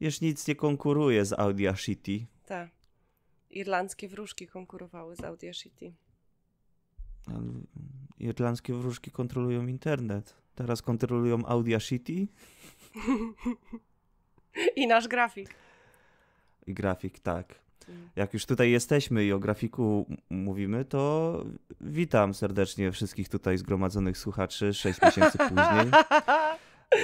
już nic nie konkuruje z City. Tak. Irlandzkie wróżki konkurowały z Audacity. Irlandzkie wróżki kontrolują internet. Teraz kontrolują City. I nasz grafik. I grafik, tak. Mm. Jak już tutaj jesteśmy i o grafiku mówimy, to witam serdecznie wszystkich tutaj zgromadzonych słuchaczy sześć miesięcy później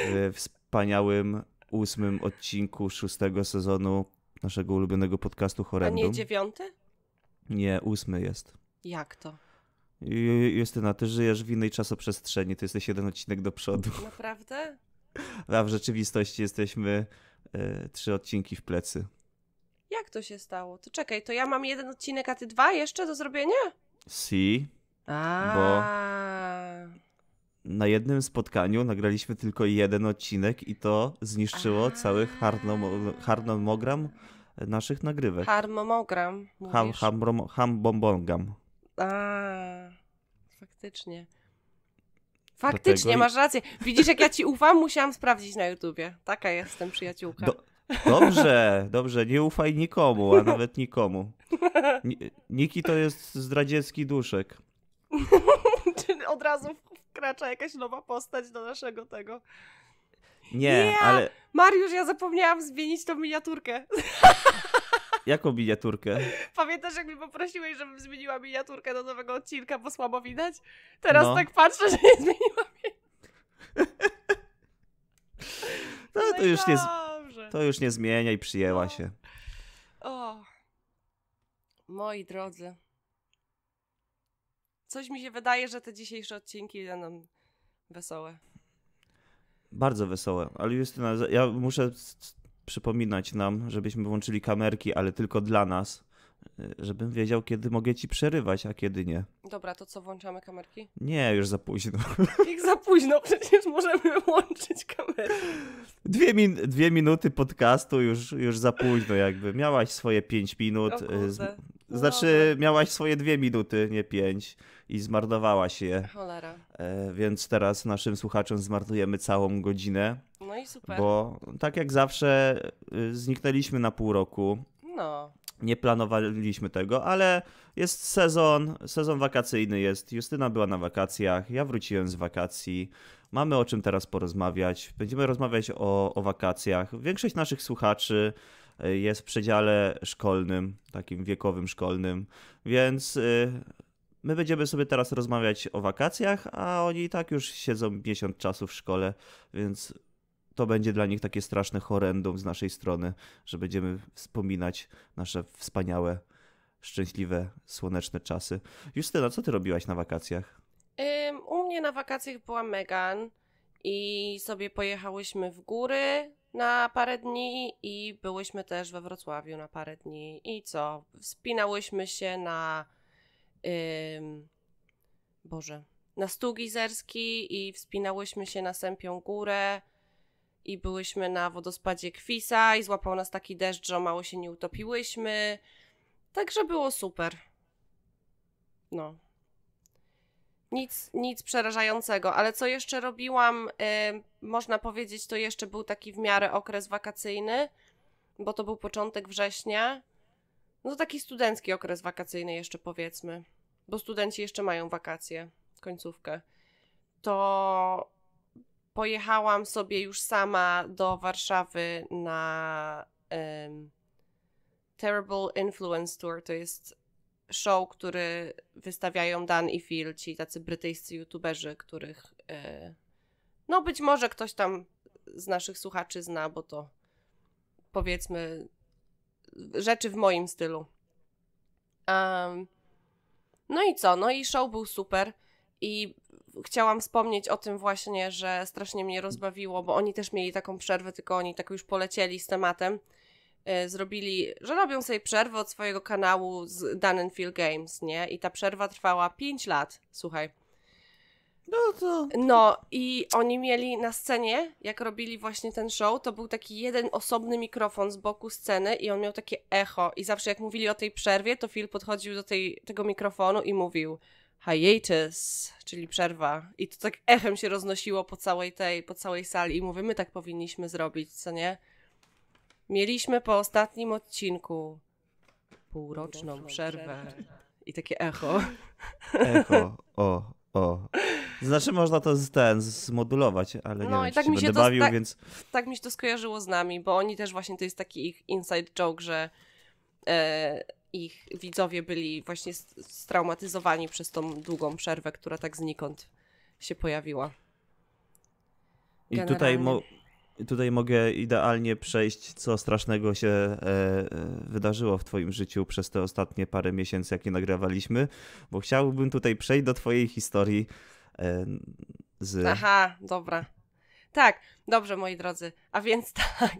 w wspaniałym ósmym odcinku szóstego sezonu naszego ulubionego podcastu Horrendum. A nie dziewiąty? Nie, ósmy jest. Jak to? Justyna, ty żyjesz w innej czasoprzestrzeni, ty jesteś jeden odcinek do przodu. Naprawdę? A w rzeczywistości jesteśmy y, trzy odcinki w plecy. Jak to się stało? To czekaj, to ja mam jeden odcinek, a ty dwa jeszcze do zrobienia? Si. A. Bo na jednym spotkaniu nagraliśmy tylko jeden odcinek i to zniszczyło A. cały harmonogram naszych nagrywek. Harmonogram. Ham, ham, rom, ham bombongam. A, faktycznie. Faktycznie, i... masz rację. Widzisz, jak ja ci ufam, musiałam sprawdzić na YouTubie. Taka jestem przyjaciółka. Do... Dobrze, dobrze, nie ufaj nikomu, a nawet nikomu. Niki to jest zdradziecki duszek. Czyli od razu wkracza jakaś nowa postać do naszego tego. Nie, yeah! ale. Mariusz, ja zapomniałam zmienić tą miniaturkę. Jaką miniaturkę? Pamiętasz, jak mi poprosiłeś, żebym zmieniła miniaturkę do nowego odcinka, bo słabo widać? Teraz no. tak patrzę, że nie zmieniłam jej. No, to, już nie, to już nie zmienia i przyjęła no. się. O. Moi drodzy coś mi się wydaje, że te dzisiejsze odcinki będą wesołe. Bardzo wesołe. Ale Justyna, ja muszę przypominać nam, żebyśmy włączyli kamerki, ale tylko dla nas, e, żebym wiedział, kiedy mogę ci przerywać, a kiedy nie. Dobra, to co, włączamy kamerki? Nie, już za późno. Jak za późno, przecież możemy włączyć kamerki. Dwie, min dwie minuty podcastu już, już za późno jakby. Miałaś swoje pięć minut. O e, znaczy, miałaś swoje dwie minuty, nie pięć, i zmarnowałaś je. Cholera. E, więc teraz naszym słuchaczom zmarnujemy całą godzinę. No i super. Bo tak jak zawsze, y, zniknęliśmy na pół roku. No. Nie planowaliśmy tego, ale jest sezon, sezon wakacyjny jest. Justyna była na wakacjach, ja wróciłem z wakacji. Mamy o czym teraz porozmawiać. Będziemy rozmawiać o, o wakacjach. Większość naszych słuchaczy Y, jest w przedziale szkolnym, takim wiekowym szkolnym, więc y, my będziemy sobie teraz rozmawiać o wakacjach, a oni i tak już siedzą miesiąc czasu w szkole, więc to będzie dla nich takie straszne horrendum z naszej strony, że będziemy wspominać nasze wspaniałe, szczęśliwe, słoneczne czasy. Justyna, co ty robiłaś na wakacjach? u mnie na wakacjach była Megan i sobie pojechałyśmy w góry, na parę dni i byłyśmy też we Wrocławiu na parę dni. I co? Wspinałyśmy się na. Ym, Boże. Na stół i wspinałyśmy się na sępią górę. I byłyśmy na wodospadzie Kwisa i złapał nas taki deszcz, że mało się nie utopiłyśmy. Także było super. No. Nic, nic przerażającego, ale co jeszcze robiłam, y, można powiedzieć, to jeszcze był taki w miarę okres wakacyjny, bo to był początek września. No taki studencki okres wakacyjny jeszcze powiedzmy, bo studenci jeszcze mają wakacje, końcówkę. To pojechałam sobie już sama do Warszawy na y, Terrible Influence Tour. To jest show, który wystawiają Dan i Phil, ci tacy brytyjscy youtuberzy, których e, no być może ktoś tam z naszych słuchaczy zna, bo to powiedzmy rzeczy w moim stylu. Um, no i co? No i show był super i chciałam wspomnieć o tym właśnie, że strasznie mnie rozbawiło, bo oni też mieli taką przerwę, tylko oni tak już polecieli z tematem E, zrobili, że robią sobie przerwę od swojego kanału z Dunenfield Games, nie? I ta przerwa trwała 5 lat, słuchaj. No to... No i oni mieli na scenie, jak robili właśnie ten show, to był taki jeden osobny mikrofon z boku sceny i on miał takie echo i zawsze jak mówili o tej przerwie, to Phil podchodził do tej, tego mikrofonu i mówił hiatus, czyli przerwa. I to tak echem się roznosiło po całej tej, po całej sali i mówimy, tak powinniśmy zrobić, co nie? Mieliśmy po ostatnim odcinku półroczną przerwę i takie echo. Echo, o, o. Znaczy można to z, ten zmodulować, ale nie no wiem, i tak się mi się to, bawił, tak, więc... Tak mi się to skojarzyło z nami, bo oni też właśnie, to jest taki ich inside joke, że e, ich widzowie byli właśnie straumatyzowani przez tą długą przerwę, która tak znikąd się pojawiła. Generalnie. I tutaj mo tutaj mogę idealnie przejść, co strasznego się e, e, wydarzyło w Twoim życiu przez te ostatnie parę miesięcy, jakie nagrywaliśmy, bo chciałbym tutaj przejść do Twojej historii e, z. Aha, dobra. Tak, dobrze, moi drodzy. A więc tak.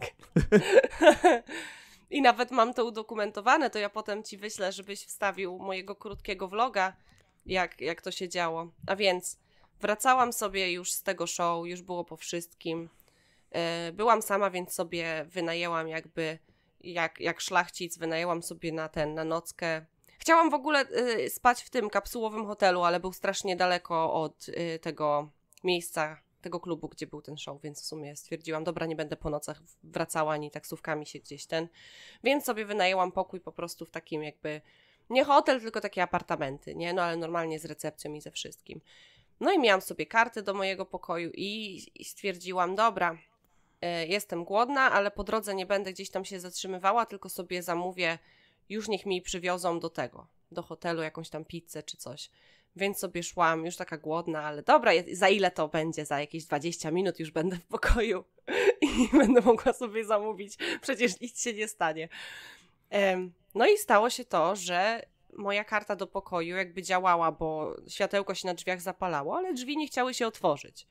I nawet mam to udokumentowane, to ja potem ci wyślę, żebyś wstawił mojego krótkiego vloga, jak, jak to się działo. A więc wracałam sobie już z tego show, już było po wszystkim E, byłam sama, więc sobie wynajęłam jakby, jak, jak szlachcic, wynajęłam sobie na ten, na nockę. Chciałam w ogóle e, spać w tym kapsułowym hotelu, ale był strasznie daleko od e, tego miejsca, tego klubu, gdzie był ten show, więc w sumie stwierdziłam, dobra, nie będę po nocach wracała ani taksówkami się gdzieś ten. Więc sobie wynajęłam pokój po prostu w takim jakby, nie hotel, tylko takie apartamenty, nie? No ale normalnie z recepcją i ze wszystkim. No i miałam sobie kartę do mojego pokoju i, i stwierdziłam, dobra, E, jestem głodna, ale po drodze nie będę gdzieś tam się zatrzymywała, tylko sobie zamówię, już niech mi przywiozą do tego, do hotelu jakąś tam pizzę czy coś. Więc sobie szłam, już taka głodna, ale dobra, za ile to będzie? Za jakieś 20 minut już będę w pokoju i będę mogła sobie zamówić. Przecież nic się nie stanie. No i stało się to, że moja karta do pokoju jakby działała, bo światełko się na drzwiach zapalało, ale drzwi nie chciały się otworzyć.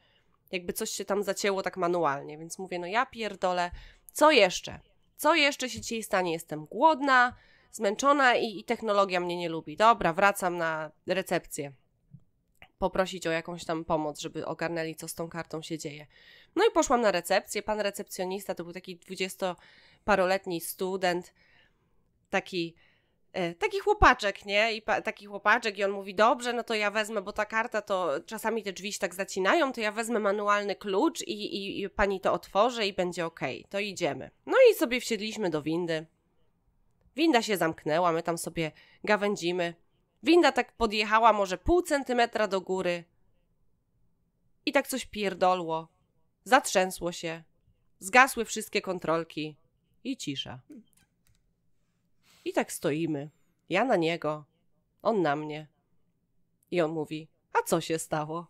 Jakby coś się tam zacięło tak manualnie, więc mówię, no ja pierdolę, co jeszcze? Co jeszcze się dzisiaj stanie? Jestem głodna, zmęczona i, i technologia mnie nie lubi. Dobra, wracam na recepcję poprosić o jakąś tam pomoc, żeby ogarnęli, co z tą kartą się dzieje. No i poszłam na recepcję. Pan recepcjonista to był taki dwudziestoparoletni student, taki E, taki chłopaczek, nie? I taki chłopaczek i on mówi, dobrze, no to ja wezmę, bo ta karta to czasami te drzwi się tak zacinają, to ja wezmę manualny klucz i, i, i pani to otworzy i będzie okej, okay. to idziemy. No i sobie wsiedliśmy do windy. Winda się zamknęła, my tam sobie gawędzimy. Winda tak podjechała może pół centymetra do góry. I tak coś pierdolło. Zatrzęsło się. Zgasły wszystkie kontrolki. I cisza. I tak stoimy. Ja na niego, on na mnie. I on mówi, a co się stało?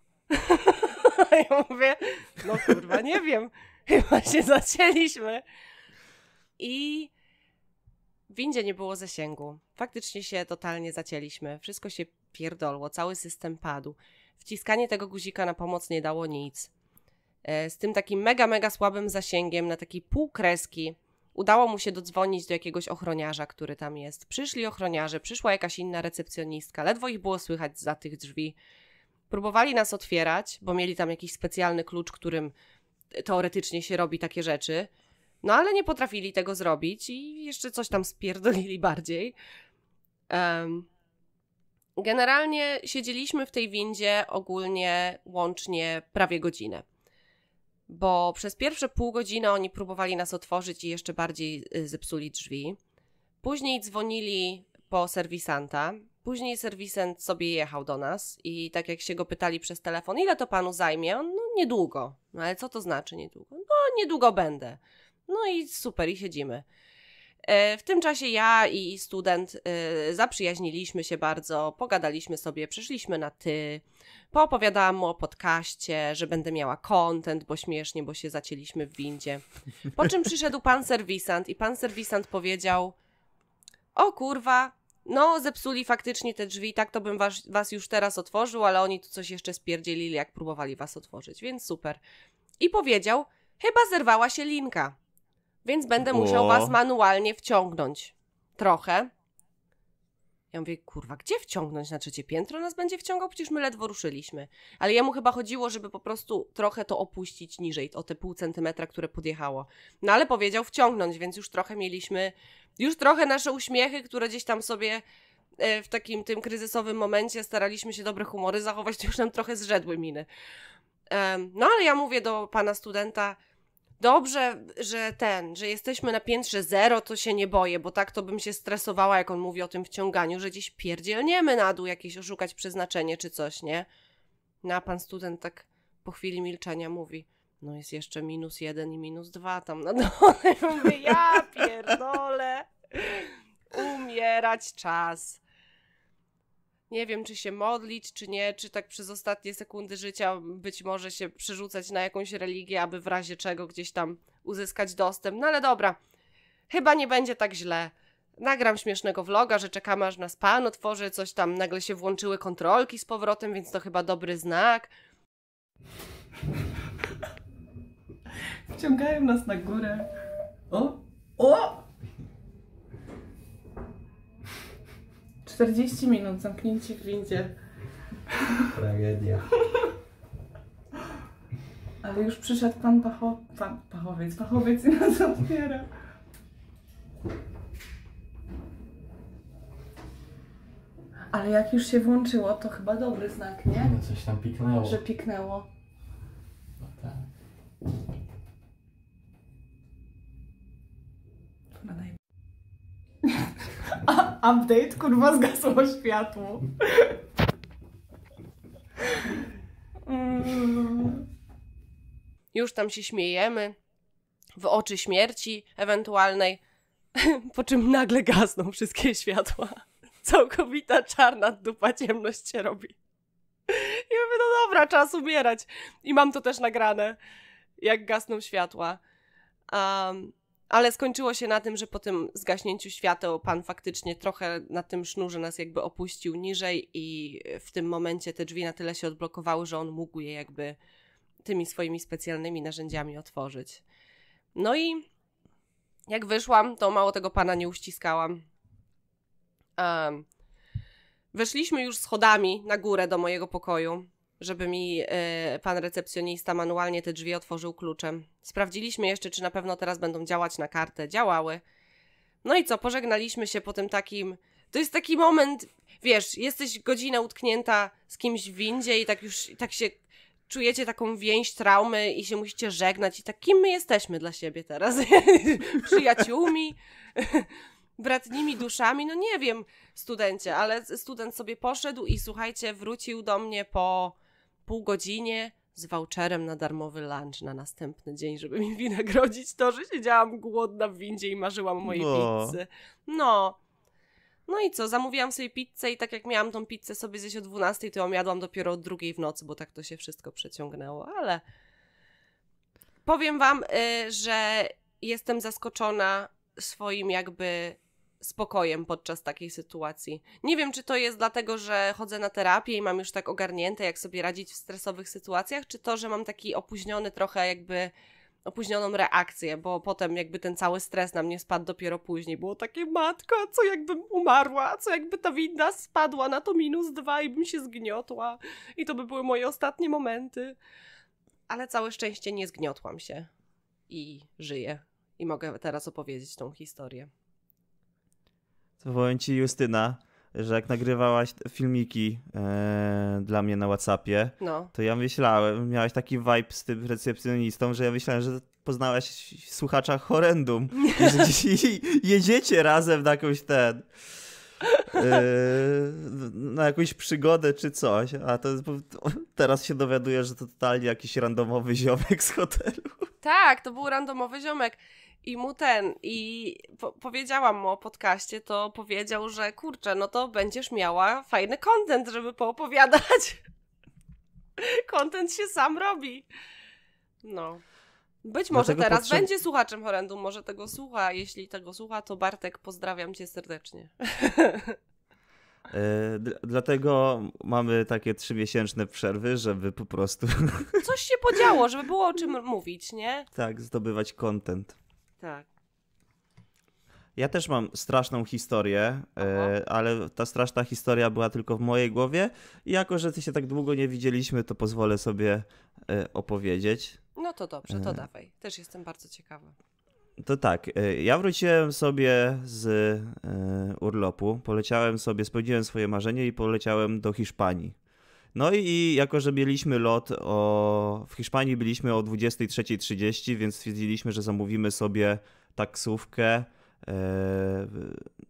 ja mówię, no kurwa, nie wiem. Chyba się zacięliśmy. I w windzie nie było zasięgu. Faktycznie się totalnie zacięliśmy. Wszystko się pierdolło, cały system padł. Wciskanie tego guzika na pomoc nie dało nic. E, z tym takim mega, mega słabym zasięgiem na takiej półkreski Udało mu się dodzwonić do jakiegoś ochroniarza, który tam jest. Przyszli ochroniarze, przyszła jakaś inna recepcjonistka, ledwo ich było słychać za tych drzwi. Próbowali nas otwierać, bo mieli tam jakiś specjalny klucz, którym teoretycznie się robi takie rzeczy. No ale nie potrafili tego zrobić i jeszcze coś tam spierdolili bardziej. Um, generalnie siedzieliśmy w tej windzie ogólnie łącznie prawie godzinę bo przez pierwsze pół godziny oni próbowali nas otworzyć i jeszcze bardziej y, zepsuli drzwi. Później dzwonili po serwisanta. Później serwisant sobie jechał do nas i tak jak się go pytali przez telefon, ile to panu zajmie? On, no niedługo. No ale co to znaczy niedługo? No niedługo będę. No i super, i siedzimy. E, w tym czasie ja i student e, zaprzyjaźniliśmy się bardzo, pogadaliśmy sobie, przyszliśmy na ty. Poopowiadałam mu o podcaście, że będę miała content, bo śmiesznie, bo się zacięliśmy w windzie. Po czym przyszedł pan serwisant i pan serwisant powiedział: O kurwa, no zepsuli faktycznie te drzwi, tak to bym was, was już teraz otworzył, ale oni tu coś jeszcze spierdzielili, jak próbowali was otworzyć, więc super. I powiedział: Chyba zerwała się linka. Więc będę musiał o. was manualnie wciągnąć. Trochę. Ja mówię, kurwa, gdzie wciągnąć na trzecie piętro? Nas będzie wciągał, przecież my ledwo ruszyliśmy. Ale jemu chyba chodziło, żeby po prostu trochę to opuścić niżej, o te pół centymetra, które podjechało. No ale powiedział wciągnąć, więc już trochę mieliśmy, już trochę nasze uśmiechy, które gdzieś tam sobie e, w takim tym kryzysowym momencie staraliśmy się dobre humory zachować, to już nam trochę zrzedły miny. No ale ja mówię do pana studenta, dobrze, że ten, że jesteśmy na piętrze zero, to się nie boję, bo tak to bym się stresowała, jak on mówi o tym wciąganiu, że gdzieś pierdzielniemy na dół jakieś oszukać przeznaczenie czy coś, nie? No a pan student tak po chwili milczenia mówi, no jest jeszcze minus jeden i minus dwa tam na dole. ja pierdolę, umierać czas nie wiem, czy się modlić, czy nie, czy tak przez ostatnie sekundy życia być może się przerzucać na jakąś religię, aby w razie czego gdzieś tam uzyskać dostęp. No ale dobra, chyba nie będzie tak źle. Nagram śmiesznego vloga, że czekamy aż nas pan otworzy, coś tam nagle się włączyły kontrolki z powrotem, więc to chyba dobry znak. Wciągają nas na górę. O! O! 40 minut zamknięci w windzie. Tragedia. Ale już przyszedł pan, pacho... pan pachowiec. Pachowiec i nas otwiera. Ale jak już się włączyło, to chyba dobry znak, nie? No, coś tam piknęło. Że piknęło. No tak. Update, kurwa, zgasło światło. Już tam się śmiejemy. W oczy śmierci ewentualnej. Po czym nagle gasną wszystkie światła. Całkowita czarna dupa ciemność się robi. I mówię, no dobra, czas umierać. I mam to też nagrane, jak gasną światła. Um, ale skończyło się na tym, że po tym zgaśnięciu świateł pan faktycznie trochę na tym sznurze nas jakby opuścił niżej i w tym momencie te drzwi na tyle się odblokowały, że on mógł je jakby tymi swoimi specjalnymi narzędziami otworzyć. No i jak wyszłam, to mało tego pana nie uściskałam. Um, weszliśmy już schodami na górę do mojego pokoju żeby mi yy, pan recepcjonista manualnie te drzwi otworzył kluczem. Sprawdziliśmy jeszcze, czy na pewno teraz będą działać na kartę. Działały. No i co, pożegnaliśmy się po tym takim. To jest taki moment, wiesz, jesteś godzinę utknięta z kimś w windzie i tak już tak się czujecie taką więź traumy i się musicie żegnać i tak kim my jesteśmy dla siebie teraz? Przyjaciółmi? bratnimi duszami, no nie wiem, studencie, ale student sobie poszedł i słuchajcie, wrócił do mnie po pół godzinie z voucherem na darmowy lunch na następny dzień, żeby mi wynagrodzić to, że siedziałam głodna w windzie i marzyłam o mojej no. pizzy. No. No i co, zamówiłam sobie pizzę i tak jak miałam tą pizzę sobie zjeść o 12, to ją jadłam dopiero o drugiej w nocy, bo tak to się wszystko przeciągnęło, ale powiem wam, y, że jestem zaskoczona swoim jakby spokojem podczas takiej sytuacji. Nie wiem, czy to jest dlatego, że chodzę na terapię i mam już tak ogarnięte, jak sobie radzić w stresowych sytuacjach, czy to, że mam taki opóźniony trochę jakby opóźnioną reakcję, bo potem jakby ten cały stres na mnie spadł dopiero później. Było takie, matko, co jakbym umarła, co jakby ta winda spadła na to minus dwa i bym się zgniotła i to by były moje ostatnie momenty. Ale całe szczęście nie zgniotłam się i żyję i mogę teraz opowiedzieć tą historię. To powiem ci, Justyna, że jak nagrywałaś filmiki e, dla mnie na Whatsappie, no. to ja myślałem, miałaś taki vibe z tym recepcjonistą, że ja myślałem, że poznałaś słuchacza horrendum. I że jedziecie razem na jakąś ten. E, na jakąś przygodę czy coś, a to, teraz się dowiaduję, że to totalnie jakiś randomowy ziomek z hotelu. Tak, to był randomowy ziomek i mu ten, i po powiedziałam mu o podcaście, to powiedział, że kurczę, no to będziesz miała fajny content, żeby poopowiadać. content się sam robi. No. Być może teraz potrzeb... będzie słuchaczem horrendum może tego słucha. Jeśli tego słucha, to Bartek, pozdrawiam cię serdecznie. E, dlatego mamy takie trzymiesięczne przerwy, żeby po prostu. Coś się podziało, żeby było o czym mówić, nie? Tak, zdobywać content tak. Ja też mam straszną historię, e, ale ta straszna historia była tylko w mojej głowie. I jako, że ty się tak długo nie widzieliśmy, to pozwolę sobie e, opowiedzieć. No to dobrze, to e... dawaj. Też jestem bardzo ciekawa. To tak, e, ja wróciłem sobie z e, urlopu, poleciałem sobie, spełniłem swoje marzenie i poleciałem do Hiszpanii. No i jako, że mieliśmy lot o... w Hiszpanii byliśmy o 23.30, więc stwierdziliśmy, że zamówimy sobie taksówkę, e,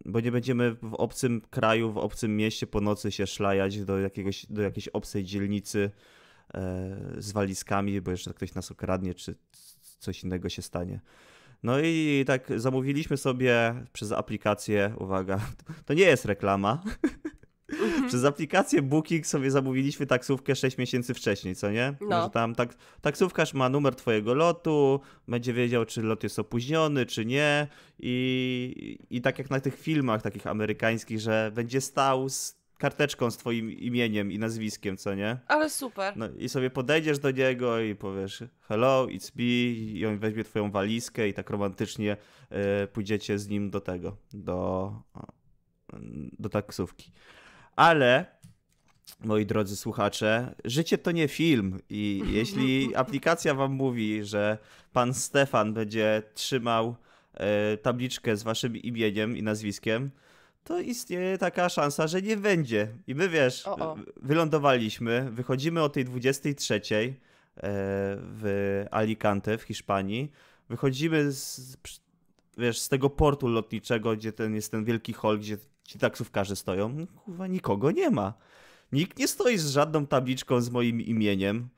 bo nie będziemy w obcym kraju, w obcym mieście po nocy się szlajać do, jakiegoś, do jakiejś obcej dzielnicy e, z walizkami, bo jeszcze ktoś nas okradnie, czy coś innego się stanie. No i tak zamówiliśmy sobie przez aplikację, uwaga, to nie jest reklama, Mhm. Przez aplikację Booking sobie zamówiliśmy taksówkę 6 miesięcy wcześniej, co nie? No. Że tam tak, taksówkarz ma numer twojego lotu, będzie wiedział, czy lot jest opóźniony, czy nie. I, I tak jak na tych filmach takich amerykańskich, że będzie stał z karteczką z twoim imieniem i nazwiskiem, co nie? Ale super. No i sobie podejdziesz do niego i powiesz hello, it's me i on weźmie twoją walizkę i tak romantycznie y, pójdziecie z nim do tego, do, do taksówki. Ale moi drodzy słuchacze, życie to nie film i jeśli aplikacja wam mówi, że pan Stefan będzie trzymał e, tabliczkę z waszym imieniem i nazwiskiem, to istnieje taka szansa, że nie będzie. I my wiesz, o -o. wylądowaliśmy, wychodzimy o tej 23 e, w Alicante w Hiszpanii. Wychodzimy z, wiesz, z tego portu lotniczego, gdzie ten jest ten wielki hol, gdzie ci taksówkarze stoją, no, kurwa, nikogo nie ma. Nikt nie stoi z żadną tabliczką z moim imieniem.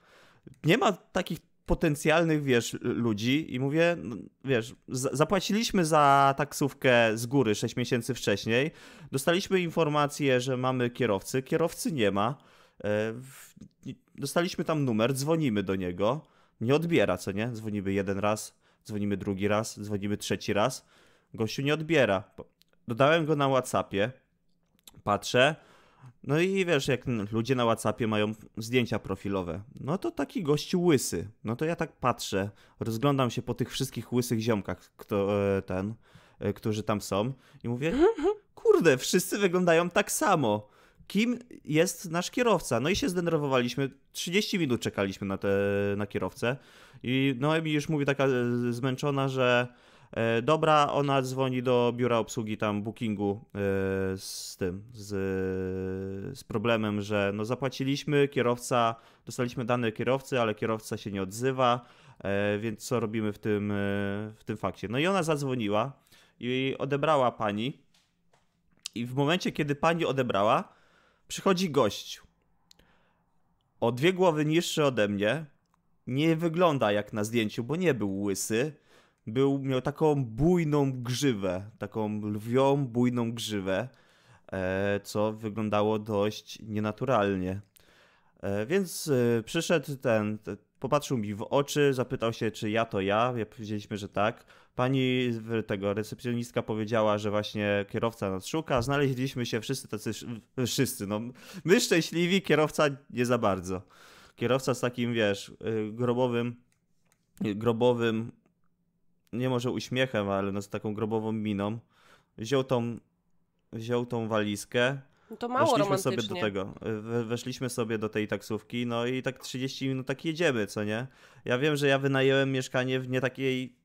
Nie ma takich potencjalnych, wiesz, ludzi i mówię, no, wiesz, zapłaciliśmy za taksówkę z góry 6 miesięcy wcześniej, dostaliśmy informację, że mamy kierowcy, kierowcy nie ma, e, dostaliśmy tam numer, dzwonimy do niego, nie odbiera, co nie? Dzwonimy jeden raz, dzwonimy drugi raz, dzwonimy trzeci raz, gościu nie odbiera. Dodałem go na WhatsAppie, patrzę, no i wiesz, jak ludzie na WhatsAppie mają zdjęcia profilowe. No to taki gościu łysy. No to ja tak patrzę, rozglądam się po tych wszystkich łysych ziomkach, kto, e, ten, e, którzy tam są i mówię, kurde, wszyscy wyglądają tak samo. Kim jest nasz kierowca? No i się zdenerwowaliśmy. 30 minut czekaliśmy na, te, na kierowcę. I Noemi już mówi taka e, zmęczona, że E, dobra, ona dzwoni do biura obsługi tam bookingu e, z tym, z, z problemem, że no zapłaciliśmy, kierowca, dostaliśmy dane kierowcy, ale kierowca się nie odzywa, e, więc co robimy w tym, w tym fakcie? No i ona zadzwoniła i odebrała pani i w momencie, kiedy pani odebrała, przychodzi gość. O dwie głowy niższy ode mnie, nie wygląda jak na zdjęciu, bo nie był łysy, był, miał taką bujną grzywę, taką lwią, bujną grzywę, e, co wyglądało dość nienaturalnie. E, więc e, przyszedł ten, popatrzył mi w oczy, zapytał się, czy ja to ja. Ja powiedzieliśmy, że tak. Pani tego recepcjonistka powiedziała, że właśnie kierowca nas szuka. Znaleźliśmy się wszyscy tacy, wszyscy, no my szczęśliwi, kierowca nie za bardzo. Kierowca z takim, wiesz, y, grobowym, grobowym nie może uśmiechem, ale no z taką grobową miną, wziął tą, wziął tą walizkę. No to mało weszliśmy sobie do tego, weszliśmy sobie do tej taksówki, no i tak 30 minut tak jedziemy, co nie? Ja wiem, że ja wynająłem mieszkanie w nie takiej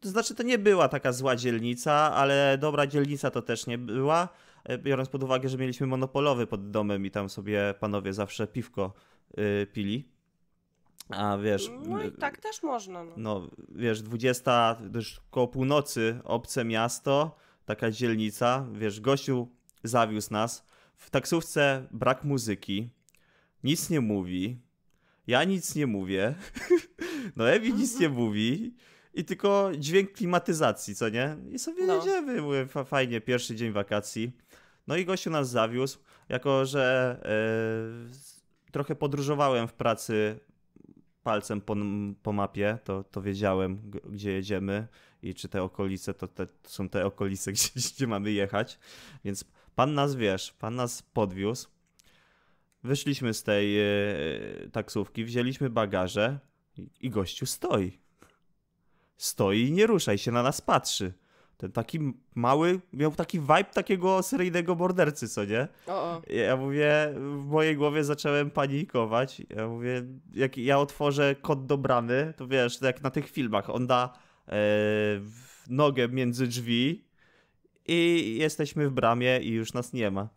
to znaczy, to nie była taka zła dzielnica, ale dobra dzielnica to też nie była, e, biorąc pod uwagę, że mieliśmy monopolowy pod domem i tam sobie panowie zawsze piwko yy, pili. A wiesz. No i y, tak też można. No, no wiesz, 20, już koło północy, obce miasto, taka dzielnica, wiesz, gościu zawiózł nas. W taksówce brak muzyki, nic nie mówi. Ja nic nie mówię. No Ewi nic mhm. nie mówi. I tylko dźwięk klimatyzacji, co nie? I sobie no. jedziemy, mówię, fajnie, pierwszy dzień wakacji. No i gościu nas zawiózł, jako że e, trochę podróżowałem w pracy palcem po, po mapie, to, to wiedziałem, gdzie jedziemy i czy te okolice to, te, to są te okolice, gdzie, gdzie mamy jechać. Więc pan nas wiesz, pan nas podwiózł. Wyszliśmy z tej yy, taksówki, wzięliśmy bagaże i, i gościu stoi. Stoi i nie ruszaj się, na nas patrzy. Ten taki mały miał taki vibe takiego seryjnego mordercy, co nie? O, o. Ja mówię, w mojej głowie zacząłem panikować. Ja mówię, jak ja otworzę kod do bramy, to wiesz, jak na tych filmach, on da e, nogę między drzwi i jesteśmy w bramie i już nas nie ma.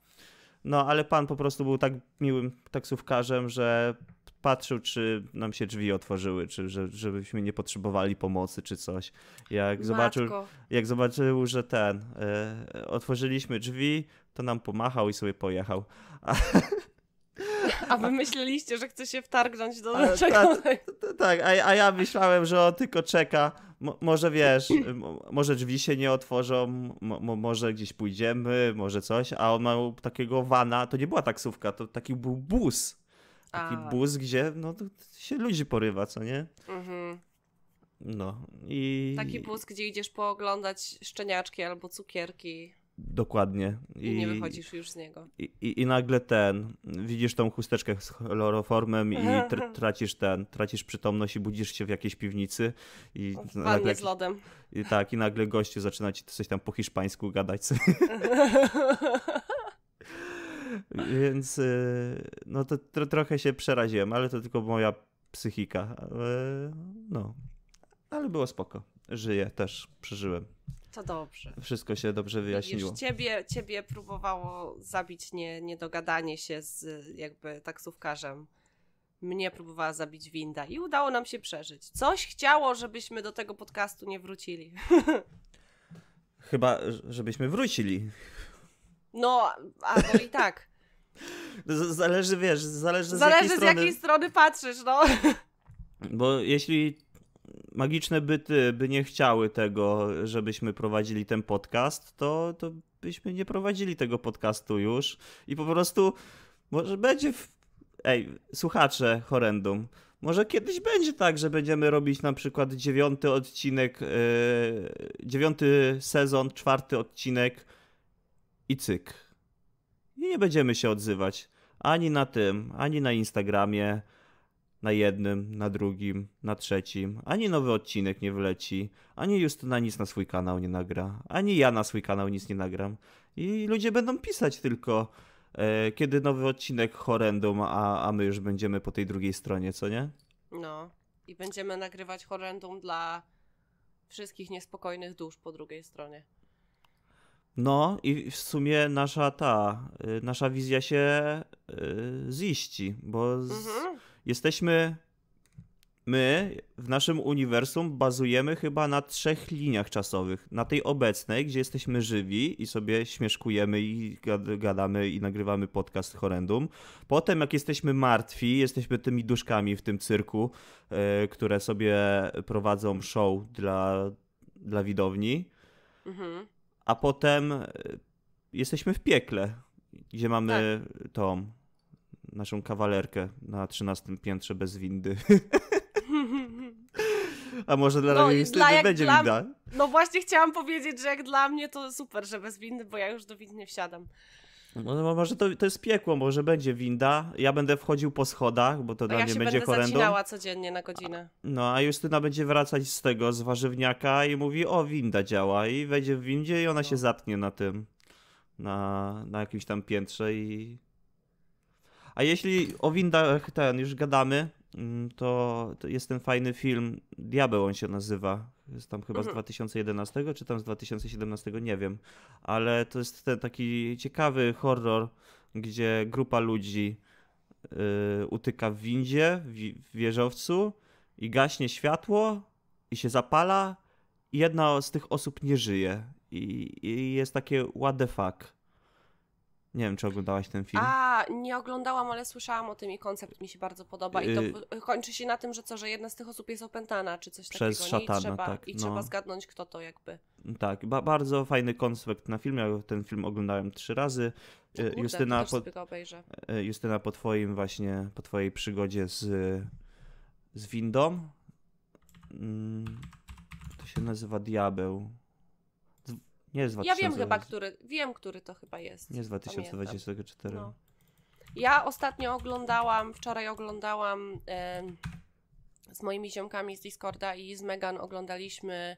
No, ale pan po prostu był tak miłym taksówkarzem, że patrzył, czy nam się drzwi otworzyły, czy że, żebyśmy nie potrzebowali pomocy, czy coś. Jak zobaczył, jak zobaczył że ten, e, otworzyliśmy drzwi, to nam pomachał i sobie pojechał. A, a wy myśleliście, że chce się wtargnąć do a, tak, czegoś. Tak, a, a ja myślałem, że on tylko czeka. może wiesz, może drzwi się nie otworzą, może gdzieś pójdziemy, może coś, a on miał takiego vana, to nie była taksówka, to taki był bus Taki A. bus, gdzie no, się ludzi porywa, co nie? Mhm. No i... Taki bus, gdzie idziesz pooglądać szczeniaczki albo cukierki. Dokładnie. I, I nie wychodzisz już z niego. I, i, i nagle ten, widzisz tą chusteczkę z chloroformem i tr tracisz ten, tracisz przytomność i budzisz się w jakiejś piwnicy. I w nagle, z lodem. I, tak, i nagle gościu zaczyna ci coś tam po hiszpańsku gadać. Więc y, no to trochę się przeraziłem, ale to tylko moja psychika. E, no, ale było spoko. Żyję też, przeżyłem. To dobrze. Wszystko się dobrze wyjaśniło. ciebie, ciebie próbowało zabić nie, niedogadanie się z jakby taksówkarzem. Mnie próbowała zabić winda i udało nam się przeżyć. Coś chciało, żebyśmy do tego podcastu nie wrócili. Chyba, żebyśmy wrócili. No, albo i tak. Zależy, wiesz, zależy, zależy z, jakiej, z strony... jakiej strony patrzysz, no. Bo jeśli magiczne byty by nie chciały tego, żebyśmy prowadzili ten podcast, to, to byśmy nie prowadzili tego podcastu już i po prostu może będzie... W... Ej, słuchacze Horrendum, może kiedyś będzie tak, że będziemy robić na przykład dziewiąty odcinek, yy, dziewiąty sezon, czwarty odcinek i cyk. I nie będziemy się odzywać ani na tym, ani na Instagramie, na jednym, na drugim, na trzecim, ani nowy odcinek nie wleci, ani Justyna nic na swój kanał nie nagra, ani ja na swój kanał nic nie nagram. I ludzie będą pisać tylko, e, kiedy nowy odcinek horrendum, a, a my już będziemy po tej drugiej stronie, co nie? No, i będziemy nagrywać horrendum dla wszystkich niespokojnych dusz po drugiej stronie. No i w sumie nasza ta, y, nasza wizja się y, ziści, bo z, mhm. jesteśmy, my w naszym uniwersum bazujemy chyba na trzech liniach czasowych. Na tej obecnej, gdzie jesteśmy żywi i sobie śmieszkujemy i gadamy i nagrywamy podcast horrendum. Potem jak jesteśmy martwi, jesteśmy tymi duszkami w tym cyrku, y, które sobie prowadzą show dla, dla widowni. Mhm a potem e, jesteśmy w piekle, gdzie mamy tak. tą naszą kawalerkę na 13 piętrze bez windy. A może dla no, nie będzie dla... winda. No właśnie chciałam powiedzieć, że jak dla mnie to super, że bez windy, bo ja już do windy wsiadam. No, no, może to, to jest piekło, może będzie winda. Ja będę wchodził po schodach, bo to a no dla ja mnie będzie korendą. Ja się będę codziennie na godzinę. No, a Justyna będzie wracać z tego, z warzywniaka i mówi, o, winda działa. I wejdzie w windzie i ona się no. zatnie na tym, na, na jakimś tam piętrze i... A jeśli o windach ten już gadamy, Mm, to, to jest ten fajny film, Diabeł on się nazywa, jest tam chyba z 2011 mhm. czy tam z 2017, nie wiem, ale to jest ten taki ciekawy horror, gdzie grupa ludzi y, utyka w windzie, w, w wieżowcu i gaśnie światło i się zapala i jedna z tych osób nie żyje i, i jest takie what the fuck. Nie wiem, czy oglądałaś ten film. A, nie oglądałam, ale słyszałam o tym i koncept mi się bardzo podoba. I to yy... kończy się na tym, że co, że jedna z tych osób jest opętana, czy coś Przez takiego. Szatana, trzeba, tak, i no. trzeba zgadnąć, kto to jakby. Tak, ba bardzo fajny koncept na filmie. Ja ten film oglądałem trzy razy. Y, kurde, Justyna, po... Y, Justyna, po twoim właśnie, po twojej przygodzie z, z windą. Mm, to się nazywa Diabeł. Nie z 2020. Ja wiem chyba, który, wiem, który to chyba jest. Nie z 2024. No. Ja ostatnio oglądałam, wczoraj oglądałam e, z moimi ziomkami z Discorda i z Megan oglądaliśmy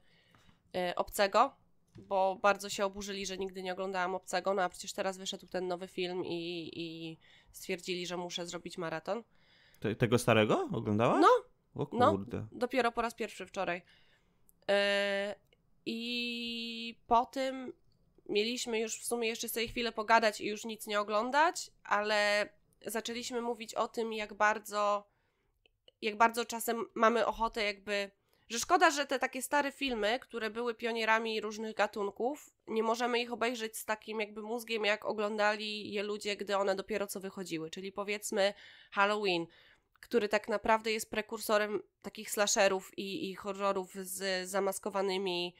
e, Obcego, bo bardzo się oburzyli, że nigdy nie oglądałam Obcego, no a przecież teraz wyszedł ten nowy film i, i stwierdzili, że muszę zrobić maraton. Te, tego starego oglądałaś? No. O no. kurde. No, dopiero po raz pierwszy wczoraj. E, i po tym mieliśmy już w sumie jeszcze sobie chwilę pogadać i już nic nie oglądać, ale zaczęliśmy mówić o tym, jak bardzo, jak bardzo czasem mamy ochotę jakby, że szkoda, że te takie stare filmy, które były pionierami różnych gatunków, nie możemy ich obejrzeć z takim jakby mózgiem, jak oglądali je ludzie, gdy one dopiero co wychodziły, czyli powiedzmy Halloween, który tak naprawdę jest prekursorem takich slasherów i, i horrorów z zamaskowanymi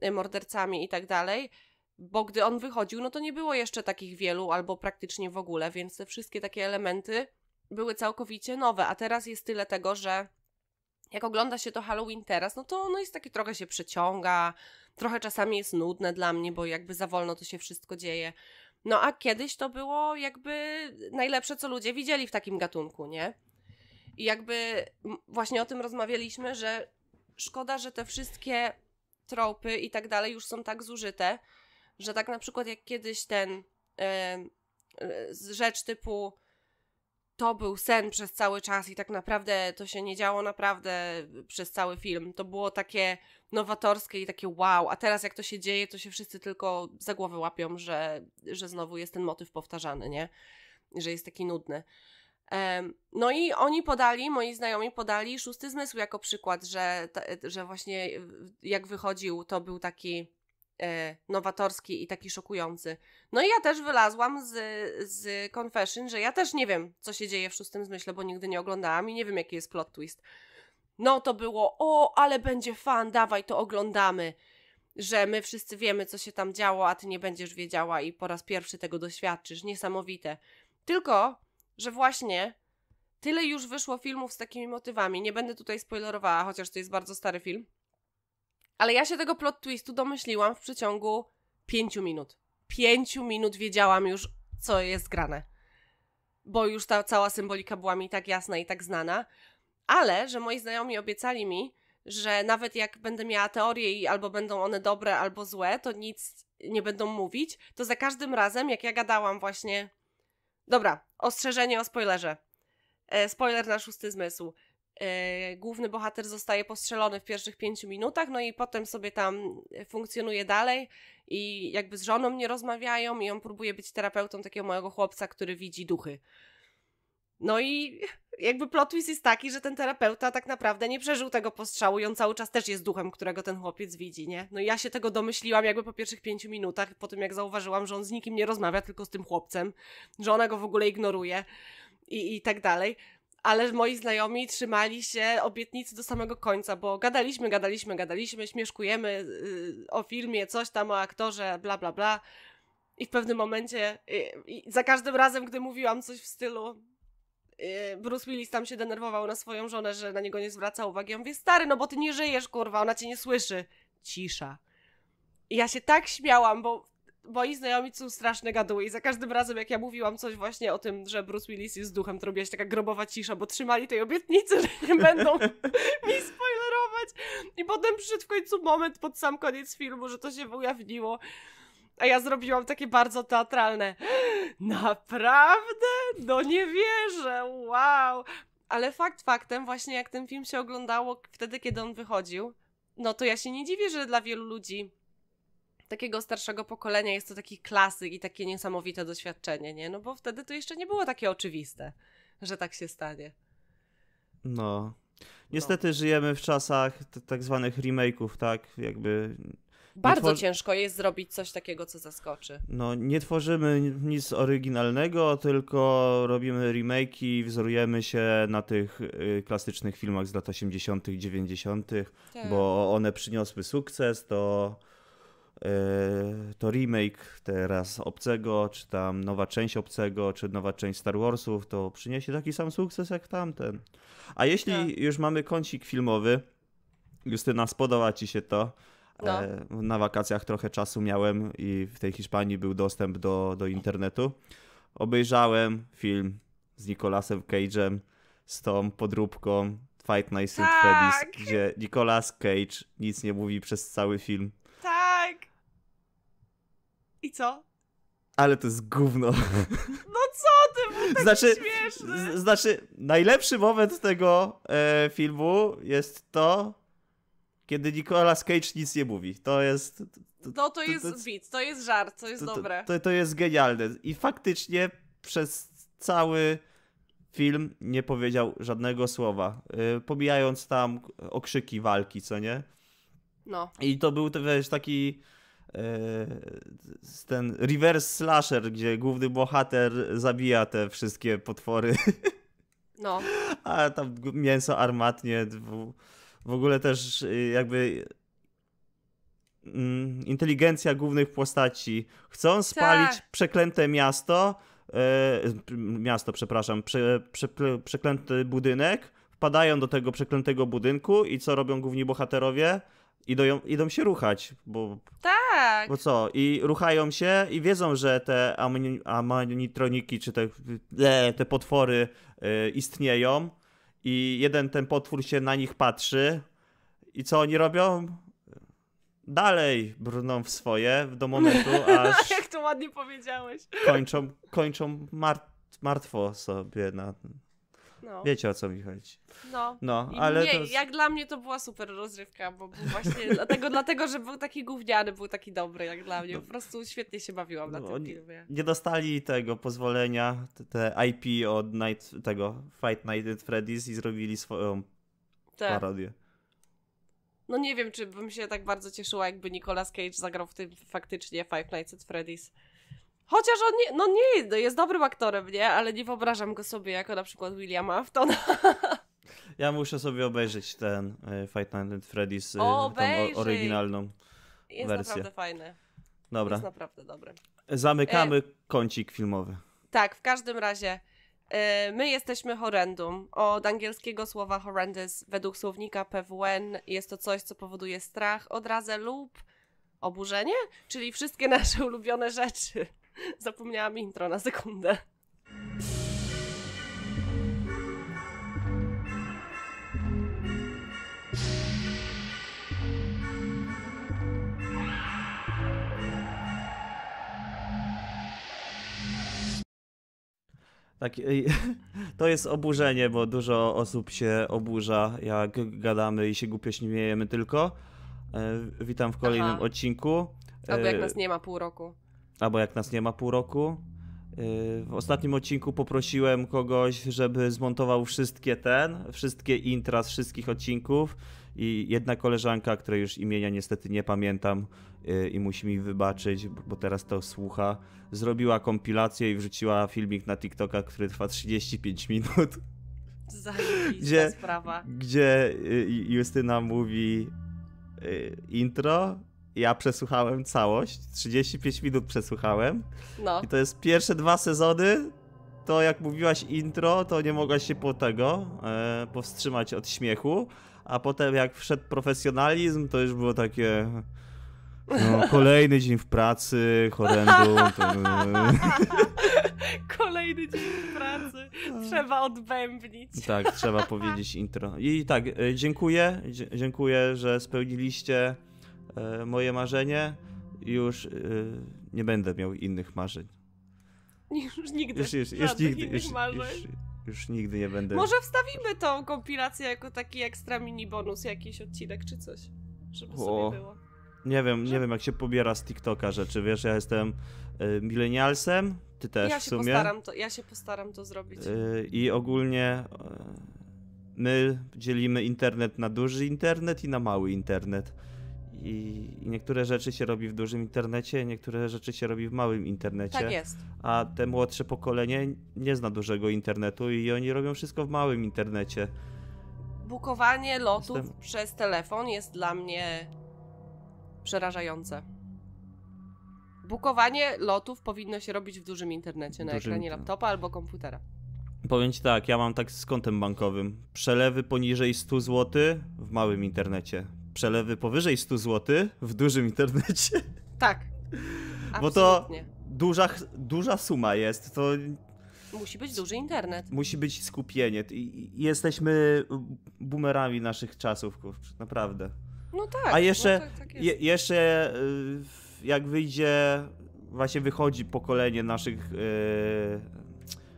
e, mordercami i tak dalej. Bo gdy on wychodził, no to nie było jeszcze takich wielu, albo praktycznie w ogóle, więc te wszystkie takie elementy były całkowicie nowe. A teraz jest tyle tego, że jak ogląda się to Halloween teraz, no to ono jest takie trochę się przeciąga, trochę czasami jest nudne dla mnie, bo jakby za wolno to się wszystko dzieje. No a kiedyś to było jakby najlepsze, co ludzie widzieli w takim gatunku, nie? I jakby właśnie o tym rozmawialiśmy, że szkoda, że te wszystkie tropy i tak dalej już są tak zużyte, że tak na przykład jak kiedyś ten rzecz typu to był sen przez cały czas i tak naprawdę to się nie działo naprawdę przez cały film. To było takie nowatorskie i takie wow, a teraz jak to się dzieje, to się wszyscy tylko za głowę łapią, że, że znowu jest ten motyw powtarzany, nie? Że jest taki nudny. No i oni podali, moi znajomi podali szósty zmysł jako przykład, że, że właśnie jak wychodził, to był taki e, nowatorski i taki szokujący. No i ja też wylazłam z, z Confession, że ja też nie wiem, co się dzieje w szóstym zmyśle, bo nigdy nie oglądałam i nie wiem, jaki jest plot twist. No to było, o, ale będzie fan, dawaj, to oglądamy. Że my wszyscy wiemy, co się tam działo, a ty nie będziesz wiedziała i po raz pierwszy tego doświadczysz. Niesamowite. Tylko że właśnie tyle już wyszło filmów z takimi motywami. Nie będę tutaj spoilerowała, chociaż to jest bardzo stary film. Ale ja się tego plot twistu domyśliłam w przeciągu pięciu minut. Pięciu minut wiedziałam już, co jest grane. Bo już ta cała symbolika była mi tak jasna i tak znana. Ale, że moi znajomi obiecali mi, że nawet jak będę miała teorie i albo będą one dobre, albo złe, to nic nie będą mówić, to za każdym razem, jak ja gadałam właśnie Dobra, ostrzeżenie o spoilerze. E, spoiler na szósty zmysł. E, główny bohater zostaje postrzelony w pierwszych pięciu minutach, no i potem sobie tam e, funkcjonuje dalej i jakby z żoną nie rozmawiają i on próbuje być terapeutą takiego małego chłopca, który widzi duchy. No i jakby plot twist jest taki, że ten terapeuta tak naprawdę nie przeżył tego postrzału i on cały czas też jest duchem, którego ten chłopiec widzi, nie? No i ja się tego domyśliłam jakby po pierwszych pięciu minutach, po tym jak zauważyłam, że on z nikim nie rozmawia, tylko z tym chłopcem, że ona go w ogóle ignoruje i, i tak dalej. Ale moi znajomi trzymali się obietnicy do samego końca, bo gadaliśmy, gadaliśmy, gadaliśmy, śmieszkujemy yy, o filmie, coś tam, o aktorze, bla, bla, bla. I w pewnym momencie, yy, yy, za każdym razem, gdy mówiłam coś w stylu, Y, Bruce Willis tam się denerwował na swoją żonę, że na niego nie zwraca uwagi. Ja mówię, stary, no bo ty nie żyjesz, kurwa, ona cię nie słyszy. Cisza. I ja się tak śmiałam, bo moi znajomi są straszne gaduły i za każdym razem, jak ja mówiłam coś właśnie o tym, że Bruce Willis jest duchem, to robiłaś taka grobowa cisza, bo trzymali tej obietnicy, że nie będą mi spoilerować. I potem przyszedł w końcu moment pod sam koniec filmu, że to się ujawniło. A ja zrobiłam takie bardzo teatralne. Naprawdę? No nie wierzę, wow! Ale fakt faktem, właśnie jak ten film się oglądało wtedy, kiedy on wychodził, no to ja się nie dziwię, że dla wielu ludzi takiego starszego pokolenia jest to taki klasyk i takie niesamowite doświadczenie, nie? No bo wtedy to jeszcze nie było takie oczywiste, że tak się stanie. No. no. Niestety no. żyjemy w czasach tak zwanych remake'ów, tak? Jakby bardzo twor... ciężko jest zrobić coś takiego, co zaskoczy. No, nie tworzymy nic oryginalnego, tylko robimy i wzorujemy się na tych y, klasycznych filmach z lat 80., 90., tak. bo one przyniosły sukces, to y, to remake teraz Obcego, czy tam nowa część Obcego, czy nowa część Star Warsów, to przyniesie taki sam sukces jak tamten. A jeśli tak. już mamy kącik filmowy, Justyna, spodoba Ci się to, no. E, na wakacjach trochę czasu miałem i w tej Hiszpanii był dostęp do, do internetu. Obejrzałem film z Nicolasem Cage'em, z tą podróbką Fight Nights tak. Freddy's, gdzie Nicolas Cage nic nie mówi przez cały film. Tak! I co? Ale to jest gówno. No co ty, był taki znaczy, śmieszny. znaczy, najlepszy moment tego e, filmu jest to, kiedy Nicolas Cage nic nie mówi. To jest. To, no to jest widz, to jest żart, to jest to, dobre. To, to jest genialne. I faktycznie przez cały film nie powiedział żadnego słowa. Yy, pomijając tam okrzyki walki, co nie? No. I to był taki y, ten reverse slasher, gdzie główny bohater zabija te wszystkie potwory. No. A tam mięso armatnie. Dwu w ogóle też y, jakby mm, inteligencja głównych postaci. Chcą tak. spalić tak. przeklęte miasto, e, miasto, przepraszam, prze, prze, przeklęty budynek, wpadają do tego przeklętego budynku i co robią główni bohaterowie? Idą, idą się ruchać, bo... Tak! Bo co? I ruchają się i wiedzą, że te amoni, amonitroniki, czy te, te potwory e, istnieją i jeden ten potwór się na nich patrzy i co oni robią? Dalej brną w swoje do momentu, aż... Jak to ładnie powiedziałeś. Kończą, kończą mart martwo sobie na no. Wiecie o co mi chodzi. No, no ale. Nie, to... jak dla mnie to była super rozrywka, bo był właśnie dlatego, dlatego, że był taki gówniany, był taki dobry, jak dla mnie. No. Po prostu świetnie się bawiłam no, na tym filmie. Nie dostali tego pozwolenia, te, te IP od Night, tego Fight Night at Freddy's i zrobili swoją tak. parodię. No nie wiem, czy bym się tak bardzo cieszyła, jakby Nicolas Cage zagrał w tym faktycznie Five Nights at Freddy's. Chociaż on nie, no nie jest, no jest dobrym aktorem, nie? Ale nie wyobrażam go sobie jako na przykład Williama Afton. Ja muszę sobie obejrzeć ten e, Fight Night at Freddy's, e, o, tą oryginalną jest wersję. Jest naprawdę fajny. Dobra. Jest naprawdę dobry. Zamykamy e... kącik filmowy. Tak, w każdym razie e, my jesteśmy horrendum. Od angielskiego słowa horrendous według słownika PWN jest to coś, co powoduje strach, odrazę lub oburzenie, czyli wszystkie nasze ulubione rzeczy. Zapomniałam intro na sekundę. Tak, to jest oburzenie, bo dużo osób się oburza, jak gadamy i się głupio śmiejemy tylko. E, witam w kolejnym Aha. odcinku. Albo jak e, nas nie ma pół roku albo jak nas nie ma pół roku. Y, w ostatnim odcinku poprosiłem kogoś, żeby zmontował wszystkie ten, wszystkie intra z wszystkich odcinków i jedna koleżanka, której już imienia niestety nie pamiętam y, i musi mi wybaczyć, bo teraz to słucha, zrobiła kompilację i wrzuciła filmik na TikToka, który trwa 35 minut. Gdzie, sprawa. Gdzie y, Justyna mówi intro, ja przesłuchałem całość, 35 minut przesłuchałem. No. I to jest pierwsze dwa sezony. To jak mówiłaś intro, to nie mogłaś się po tego e, powstrzymać od śmiechu. A potem jak wszedł profesjonalizm, to już było takie. No, kolejny dzień w pracy, horrendum. To... Kolejny dzień w pracy. Trzeba odbębnić. Tak, trzeba powiedzieć intro. I tak, e, dziękuję. Dziękuję, że spełniliście E, moje marzenie i już e, nie będę miał innych marzeń. Już nigdy, już, już, już nigdy, już, już, już, nigdy nie będę. Może wstawimy tą kompilację jako taki ekstra mini bonus, jakiś odcinek czy coś, żeby o. sobie było. Nie wiem, nie wiem jak się pobiera z TikToka rzeczy, wiesz, ja jestem y, milenialsem, ty też ja w sumie. Postaram to, ja się postaram to zrobić. Y, I ogólnie y, my dzielimy internet na duży internet i na mały internet i, i, niektóre rzeczy się robi w dużym internecie, niektóre rzeczy się robi w małym internecie. Tak jest. A te młodsze pokolenie nie zna dużego internetu i oni robią wszystko w małym internecie. Bukowanie lotów Jestem... przez telefon jest dla mnie przerażające. Bukowanie lotów powinno się robić w dużym internecie, na dużym... ekranie laptopa albo komputera. Powiem ci tak, ja mam tak z kontem bankowym. Przelewy poniżej 100 zł w małym internecie przelewy powyżej 100 zł w dużym internecie. Tak. Absolutnie. Bo to duża, duża suma jest. To Musi być duży internet. Musi być skupienie. Jesteśmy bumerami naszych czasów, naprawdę. No tak. A jeszcze, no tak, tak je, jeszcze y, jak wyjdzie, właśnie wychodzi pokolenie naszych y,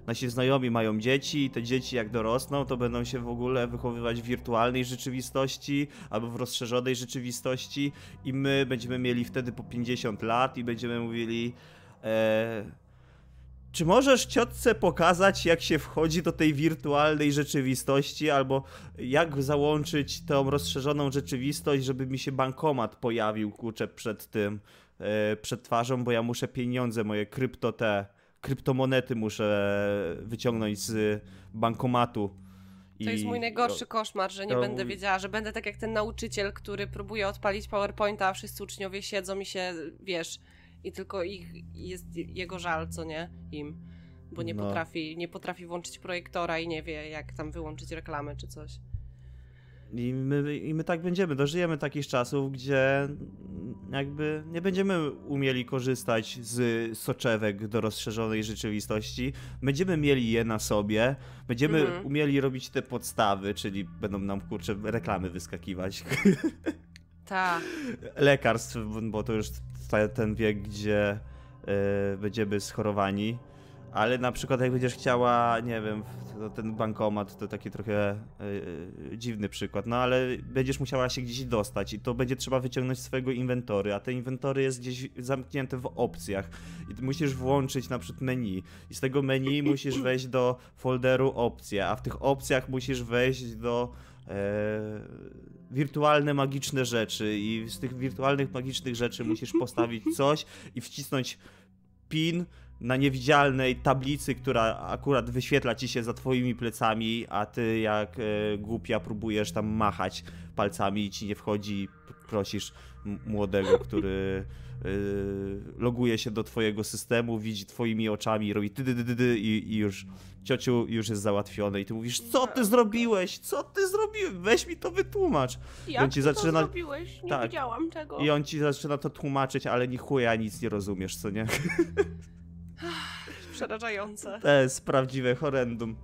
nasi znajomi mają dzieci i te dzieci jak dorosną, to będą się w ogóle wychowywać w wirtualnej rzeczywistości albo w rozszerzonej rzeczywistości i my będziemy mieli wtedy po 50 lat i będziemy mówili e, czy możesz ciotce pokazać, jak się wchodzi do tej wirtualnej rzeczywistości, albo jak załączyć tą rozszerzoną rzeczywistość, żeby mi się bankomat pojawił, kurczę, przed tym, e, przed twarzą, bo ja muszę pieniądze, moje krypto te kryptomonety muszę wyciągnąć z bankomatu. To jest mój najgorszy koszmar, że nie to... będę wiedziała, że będę tak jak ten nauczyciel, który próbuje odpalić PowerPointa, a wszyscy uczniowie siedzą i się, wiesz, i tylko ich jest jego żal, co nie im, bo nie no. potrafi, nie potrafi włączyć projektora i nie wie, jak tam wyłączyć reklamy czy coś. I my, I my tak będziemy, dożyjemy takich czasów, gdzie jakby nie będziemy umieli korzystać z soczewek do rozszerzonej rzeczywistości. Będziemy mieli je na sobie, będziemy mhm. umieli robić te podstawy, czyli będą nam kurczę reklamy wyskakiwać. Tak. Lekarstw, bo to już ten wiek, gdzie yy, będziemy schorowani ale na przykład jak będziesz chciała, nie wiem, ten bankomat to taki trochę yy, dziwny przykład, no ale będziesz musiała się gdzieś dostać i to będzie trzeba wyciągnąć z swojego inwentory, a te inwentory jest gdzieś zamknięte w opcjach i musisz włączyć na przykład menu i z tego menu musisz wejść do folderu opcje, a w tych opcjach musisz wejść do e, wirtualne magiczne rzeczy i z tych wirtualnych magicznych rzeczy musisz postawić coś i wcisnąć pin, na niewidzialnej tablicy, która akurat wyświetla ci się za twoimi plecami, a ty jak e, głupia próbujesz tam machać palcami i ci nie wchodzi, prosisz młodego, który e, loguje się do twojego systemu, widzi twoimi oczami, robi ty, ty, ty, ty, ty i, i już ciociu już jest załatwione i ty mówisz, co ty zrobiłeś, co ty zrobiłeś, weź mi to wytłumacz. Jak on ci zaczyna... to zrobiłeś? Nie tak. widziałam tego. I on ci zaczyna to tłumaczyć, ale ni chuja nic nie rozumiesz, co nie? Przerażające. To jest prawdziwe horrendum.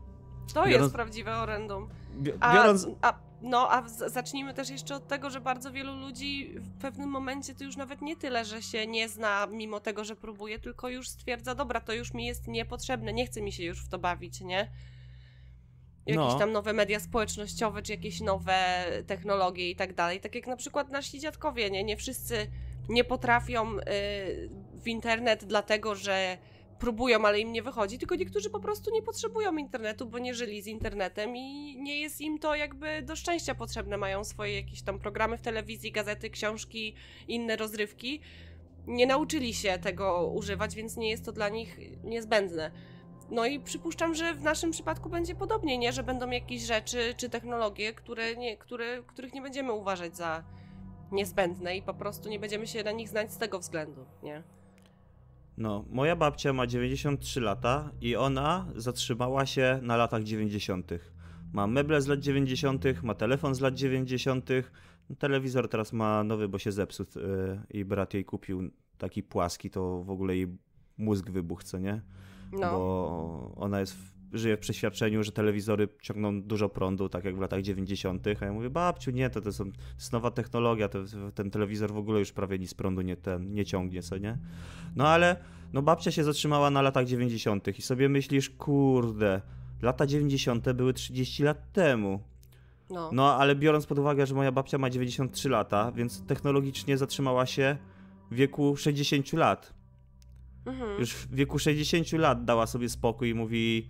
To biorąc... jest prawdziwe horrendum. A, biorąc... a, no, a zacznijmy też jeszcze od tego, że bardzo wielu ludzi w pewnym momencie to już nawet nie tyle, że się nie zna, mimo tego, że próbuje, tylko już stwierdza, dobra, to już mi jest niepotrzebne, nie chce mi się już w to bawić, nie? jakieś no. tam nowe media społecznościowe, czy jakieś nowe technologie i tak dalej. Tak jak na przykład nasi dziadkowie, nie, nie wszyscy nie potrafią y, w internet, dlatego że próbują, ale im nie wychodzi, tylko niektórzy po prostu nie potrzebują internetu, bo nie żyli z internetem i nie jest im to jakby do szczęścia potrzebne. Mają swoje jakieś tam programy w telewizji, gazety, książki, inne rozrywki. Nie nauczyli się tego używać, więc nie jest to dla nich niezbędne. No i przypuszczam, że w naszym przypadku będzie podobnie, nie? Że będą jakieś rzeczy czy technologie, które nie, które, których nie będziemy uważać za niezbędne i po prostu nie będziemy się na nich znać z tego względu, nie? No, moja babcia ma 93 lata i ona zatrzymała się na latach 90. Ma meble z lat 90., ma telefon z lat 90. No, telewizor teraz ma nowy, bo się zepsuł e, i brat jej kupił taki płaski, to w ogóle jej mózg wybuchł, co nie? No. Bo ona jest żyję w przeświadczeniu, że telewizory ciągną dużo prądu, tak jak w latach 90., a ja mówię, babciu, nie, to, to, są, to jest nowa technologia, to, ten telewizor w ogóle już prawie nic prądu nie, ten, nie ciągnie, co nie? No ale no babcia się zatrzymała na latach 90. i sobie myślisz, kurde, lata 90. były 30 lat temu. No. no, ale biorąc pod uwagę, że moja babcia ma 93 lata, więc technologicznie zatrzymała się w wieku 60 lat. Mhm. Już w wieku 60 lat dała sobie spokój i mówi: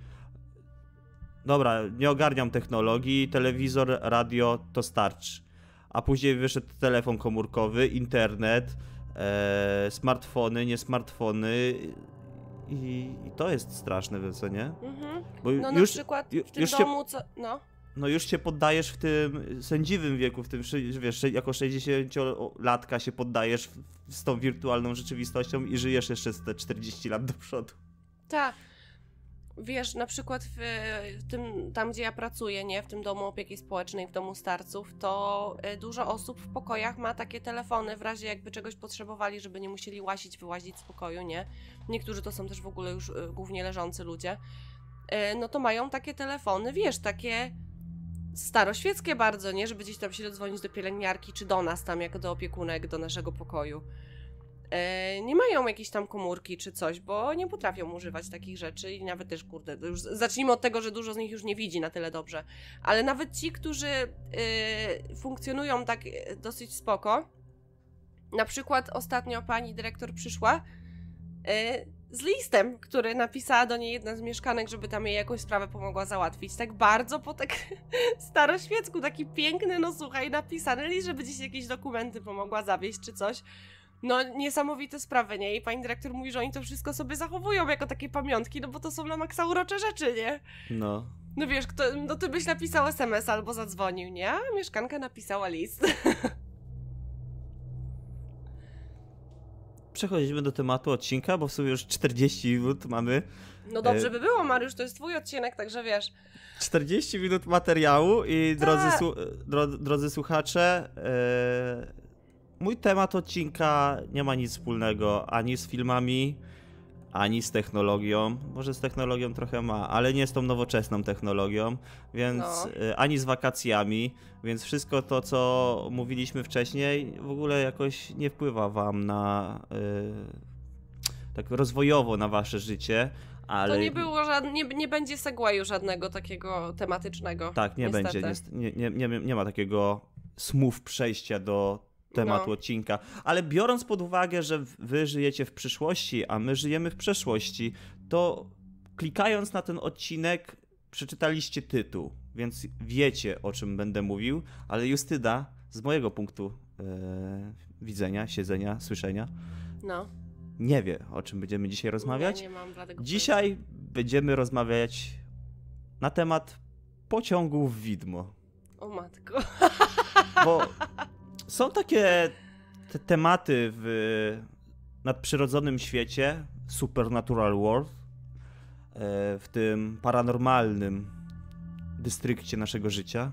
dobra, nie ogarniam technologii, telewizor, radio to starczy. A później wyszedł telefon komórkowy, internet, e, smartfony, nie smartfony. I, I, to jest straszne w Mhm. Bo no już, na przykład w tym już domu, się, co, no. no już się poddajesz w tym sędziwym wieku, w tym, wiesz, jako 60-latka się poddajesz w, z tą wirtualną rzeczywistością i żyjesz jeszcze te 40 lat do przodu. Tak wiesz, na przykład w, w, tym, tam gdzie ja pracuję, nie, w tym domu opieki społecznej, w domu starców, to e, dużo osób w pokojach ma takie telefony w razie jakby czegoś potrzebowali, żeby nie musieli łasić, wyłazić z pokoju, nie. Niektórzy to są też w ogóle już e, głównie leżący ludzie. E, no to mają takie telefony, wiesz, takie staroświeckie bardzo, nie, żeby gdzieś tam się dodzwonić do pielęgniarki czy do nas tam, jak do opiekunek, do naszego pokoju. E, nie mają jakiejś tam komórki czy coś, bo nie potrafią używać takich rzeczy i nawet też, kurde, już zacznijmy od tego, że dużo z nich już nie widzi na tyle dobrze, ale nawet ci, którzy e, funkcjonują tak e, dosyć spoko, na przykład ostatnio pani dyrektor przyszła z listem, który napisała do niej jedna z mieszkanek, żeby tam jej jakąś sprawę pomogła załatwić. Tak bardzo po tak staroświecku, taki piękny, no słuchaj, napisany list, żeby gdzieś jakieś dokumenty pomogła zawieźć czy coś no niesamowite sprawy, nie? I pani dyrektor mówi, że oni to wszystko sobie zachowują jako takie pamiątki, no bo to są na maksa urocze rzeczy, nie? No. No wiesz, kto, no ty byś napisał SMS albo zadzwonił, nie? A mieszkanka napisała list. Przechodzimy do tematu odcinka, bo w sumie już 40 minut mamy. No dobrze e, by było, Mariusz, to jest twój odcinek, także wiesz. 40 minut materiału i drodzy, e, drodzy słuchacze, yy Mój temat odcinka nie ma nic wspólnego ani z filmami, ani z technologią. Może z technologią trochę ma, ale nie z tą nowoczesną technologią, więc no. Y, ani z wakacjami, więc wszystko to, co mówiliśmy wcześniej, w ogóle jakoś nie wpływa wam na yy, tak rozwojowo na wasze życie. Ale... To nie było żadne, nie, nie będzie segwaju żadnego takiego tematycznego. Tak, nie niestety. będzie. Nie, nie, nie, nie ma takiego smów przejścia do temat no. odcinka. Ale biorąc pod uwagę, że wy żyjecie w przyszłości, a my żyjemy w przeszłości, to klikając na ten odcinek przeczytaliście tytuł, więc wiecie o czym będę mówił, ale Justyna z mojego punktu yy, widzenia, siedzenia, słyszenia. No. Nie wie, o czym będziemy dzisiaj rozmawiać. Ja nie mam dzisiaj będziemy rozmawiać na temat pociągów widmo. O matko. Bo Są takie te tematy w nadprzyrodzonym świecie, Supernatural World, e, w tym paranormalnym dystrykcie naszego życia.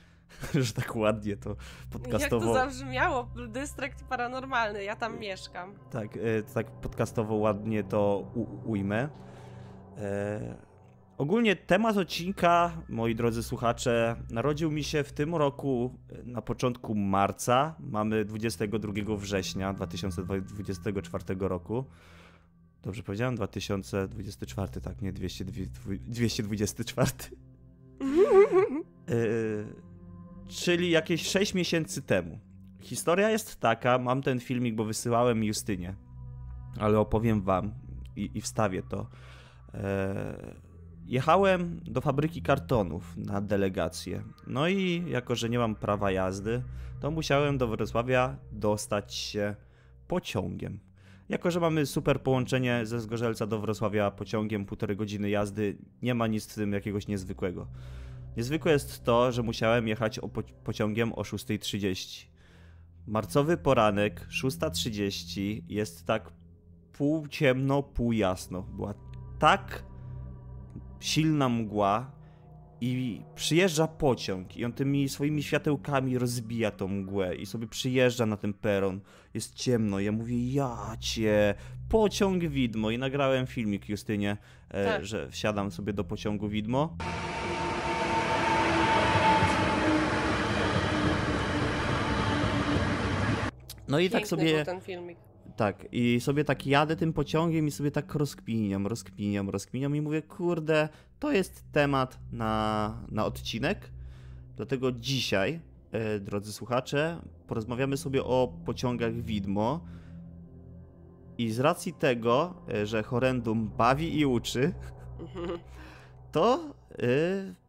Że tak ładnie to podcastowo. Jak to zabrzmiało, dystrykt paranormalny, ja tam mieszkam. Tak, e, tak podcastowo ładnie to u- ujmę. E, Ogólnie temat odcinka, moi drodzy słuchacze, narodził mi się w tym roku e, na początku marca. Mamy 22 września 2024 roku. Dobrze powiedziałem? 2024, tak, nie 224. E, czyli jakieś 6 miesięcy temu. Historia jest taka, mam ten filmik, bo wysyłałem Justynie, ale opowiem wam i, i wstawię to. E, Jechałem do fabryki kartonów na delegację. No i jako, że nie mam prawa jazdy, to musiałem do Wrocławia dostać się pociągiem. Jako, że mamy super połączenie ze Zgorzelca do Wrocławia pociągiem, półtorej godziny jazdy, nie ma nic w tym jakiegoś niezwykłego. Niezwykłe jest to, że musiałem jechać pociągiem o 6.30. Marcowy poranek, 6.30, jest tak pół ciemno, pół jasno. Była tak silna mgła i przyjeżdża pociąg i on tymi swoimi światełkami rozbija tą mgłę i sobie przyjeżdża na ten peron. Jest ciemno, ja mówię, ja cię, pociąg widmo i nagrałem filmik Justynie, e, tak. że wsiadam sobie do pociągu widmo. No i tak Piękny tak sobie. Ten filmik. Tak, i sobie tak jadę tym pociągiem i sobie tak rozkminiam, rozkminiam, rozkminiam i mówię, kurde, to jest temat na, na odcinek. Dlatego dzisiaj, e, drodzy słuchacze, porozmawiamy sobie o pociągach widmo. I z racji tego, e, że horrendum bawi i uczy, to e,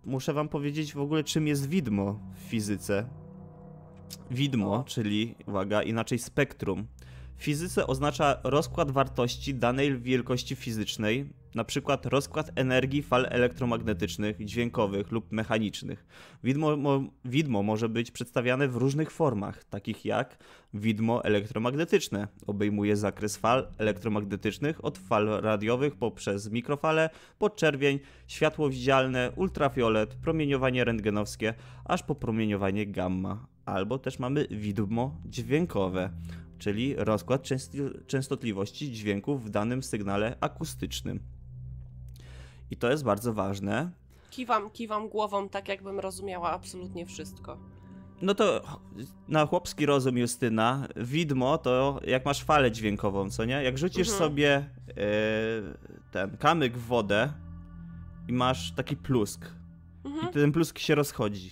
muszę wam powiedzieć w ogóle, czym jest widmo w fizyce. Widmo, czyli, uwaga, inaczej spektrum fizyce oznacza rozkład wartości danej wielkości fizycznej, np. rozkład energii fal elektromagnetycznych, dźwiękowych lub mechanicznych. Widmo, mo, widmo może być przedstawiane w różnych formach, takich jak widmo elektromagnetyczne. Obejmuje zakres fal elektromagnetycznych od fal radiowych poprzez mikrofale, podczerwień, światło widzialne, ultrafiolet, promieniowanie rentgenowskie, aż po promieniowanie gamma. Albo też mamy widmo dźwiękowe czyli rozkład częstotliwości dźwięków w danym sygnale akustycznym. I to jest bardzo ważne. Kiwam, kiwam głową, tak jakbym rozumiała absolutnie wszystko. No to na chłopski rozum Justyna, widmo to jak masz falę dźwiękową, co nie? Jak rzucisz mhm. sobie e, ten kamyk w wodę i masz taki plusk. Mhm. I ten plusk się rozchodzi.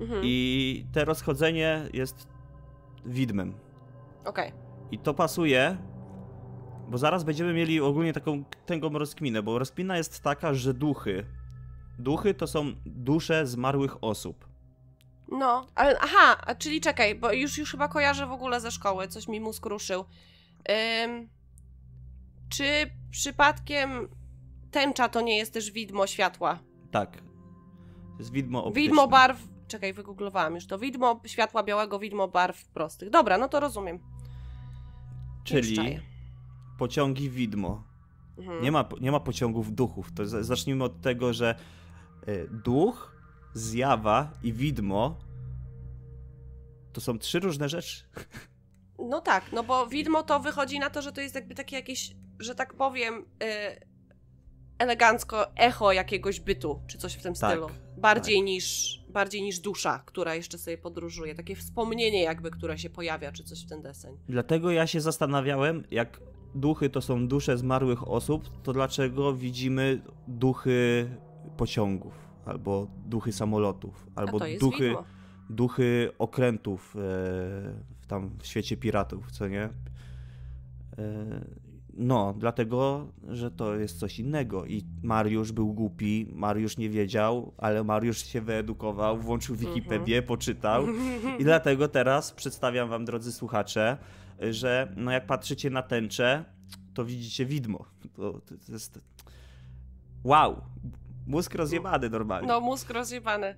Mhm. I te rozchodzenie jest widmem. Okej. Okay. I to pasuje, bo zaraz będziemy mieli ogólnie taką tęgą rozkminę, bo rozkmina jest taka, że duchy. Duchy to są dusze zmarłych osób. No, ale aha, czyli czekaj, bo już, już chyba kojarzę w ogóle ze szkoły, coś mi mózg ruszył. Ym, czy przypadkiem tęcza to nie jest też widmo światła? Tak. To jest widmo optyczne. Widmo barw czekaj, wygooglowałam już to. Widmo światła białego, widmo barw prostych. Dobra, no to rozumiem. Czyli pociągi widmo. Mhm. Nie, ma, nie ma pociągów duchów. To zacznijmy od tego, że y, duch, zjawa i widmo to są trzy różne rzeczy. No tak, no bo widmo to wychodzi na to, że to jest jakby takie jakieś, że tak powiem, yy, elegancko echo jakiegoś bytu, czy coś w tym tak, stylu. Bardziej, tak. niż, bardziej niż dusza, która jeszcze sobie podróżuje. Takie wspomnienie jakby, które się pojawia, czy coś w ten deseń. Dlatego ja się zastanawiałem, jak duchy to są dusze zmarłych osób, to dlaczego widzimy duchy pociągów, albo duchy samolotów, albo duchy, duchy okrętów e, tam w świecie piratów, co nie? E, no, dlatego, że to jest coś innego. I Mariusz był głupi, Mariusz nie wiedział, ale Mariusz się wyedukował, włączył mhm. Wikipedię, mhm. poczytał. I dlatego teraz przedstawiam wam, drodzy słuchacze, że no jak patrzycie na tęczę, to widzicie widmo. To, to jest... Wow! Mózg rozjebany normalnie. No, mózg rozjebany.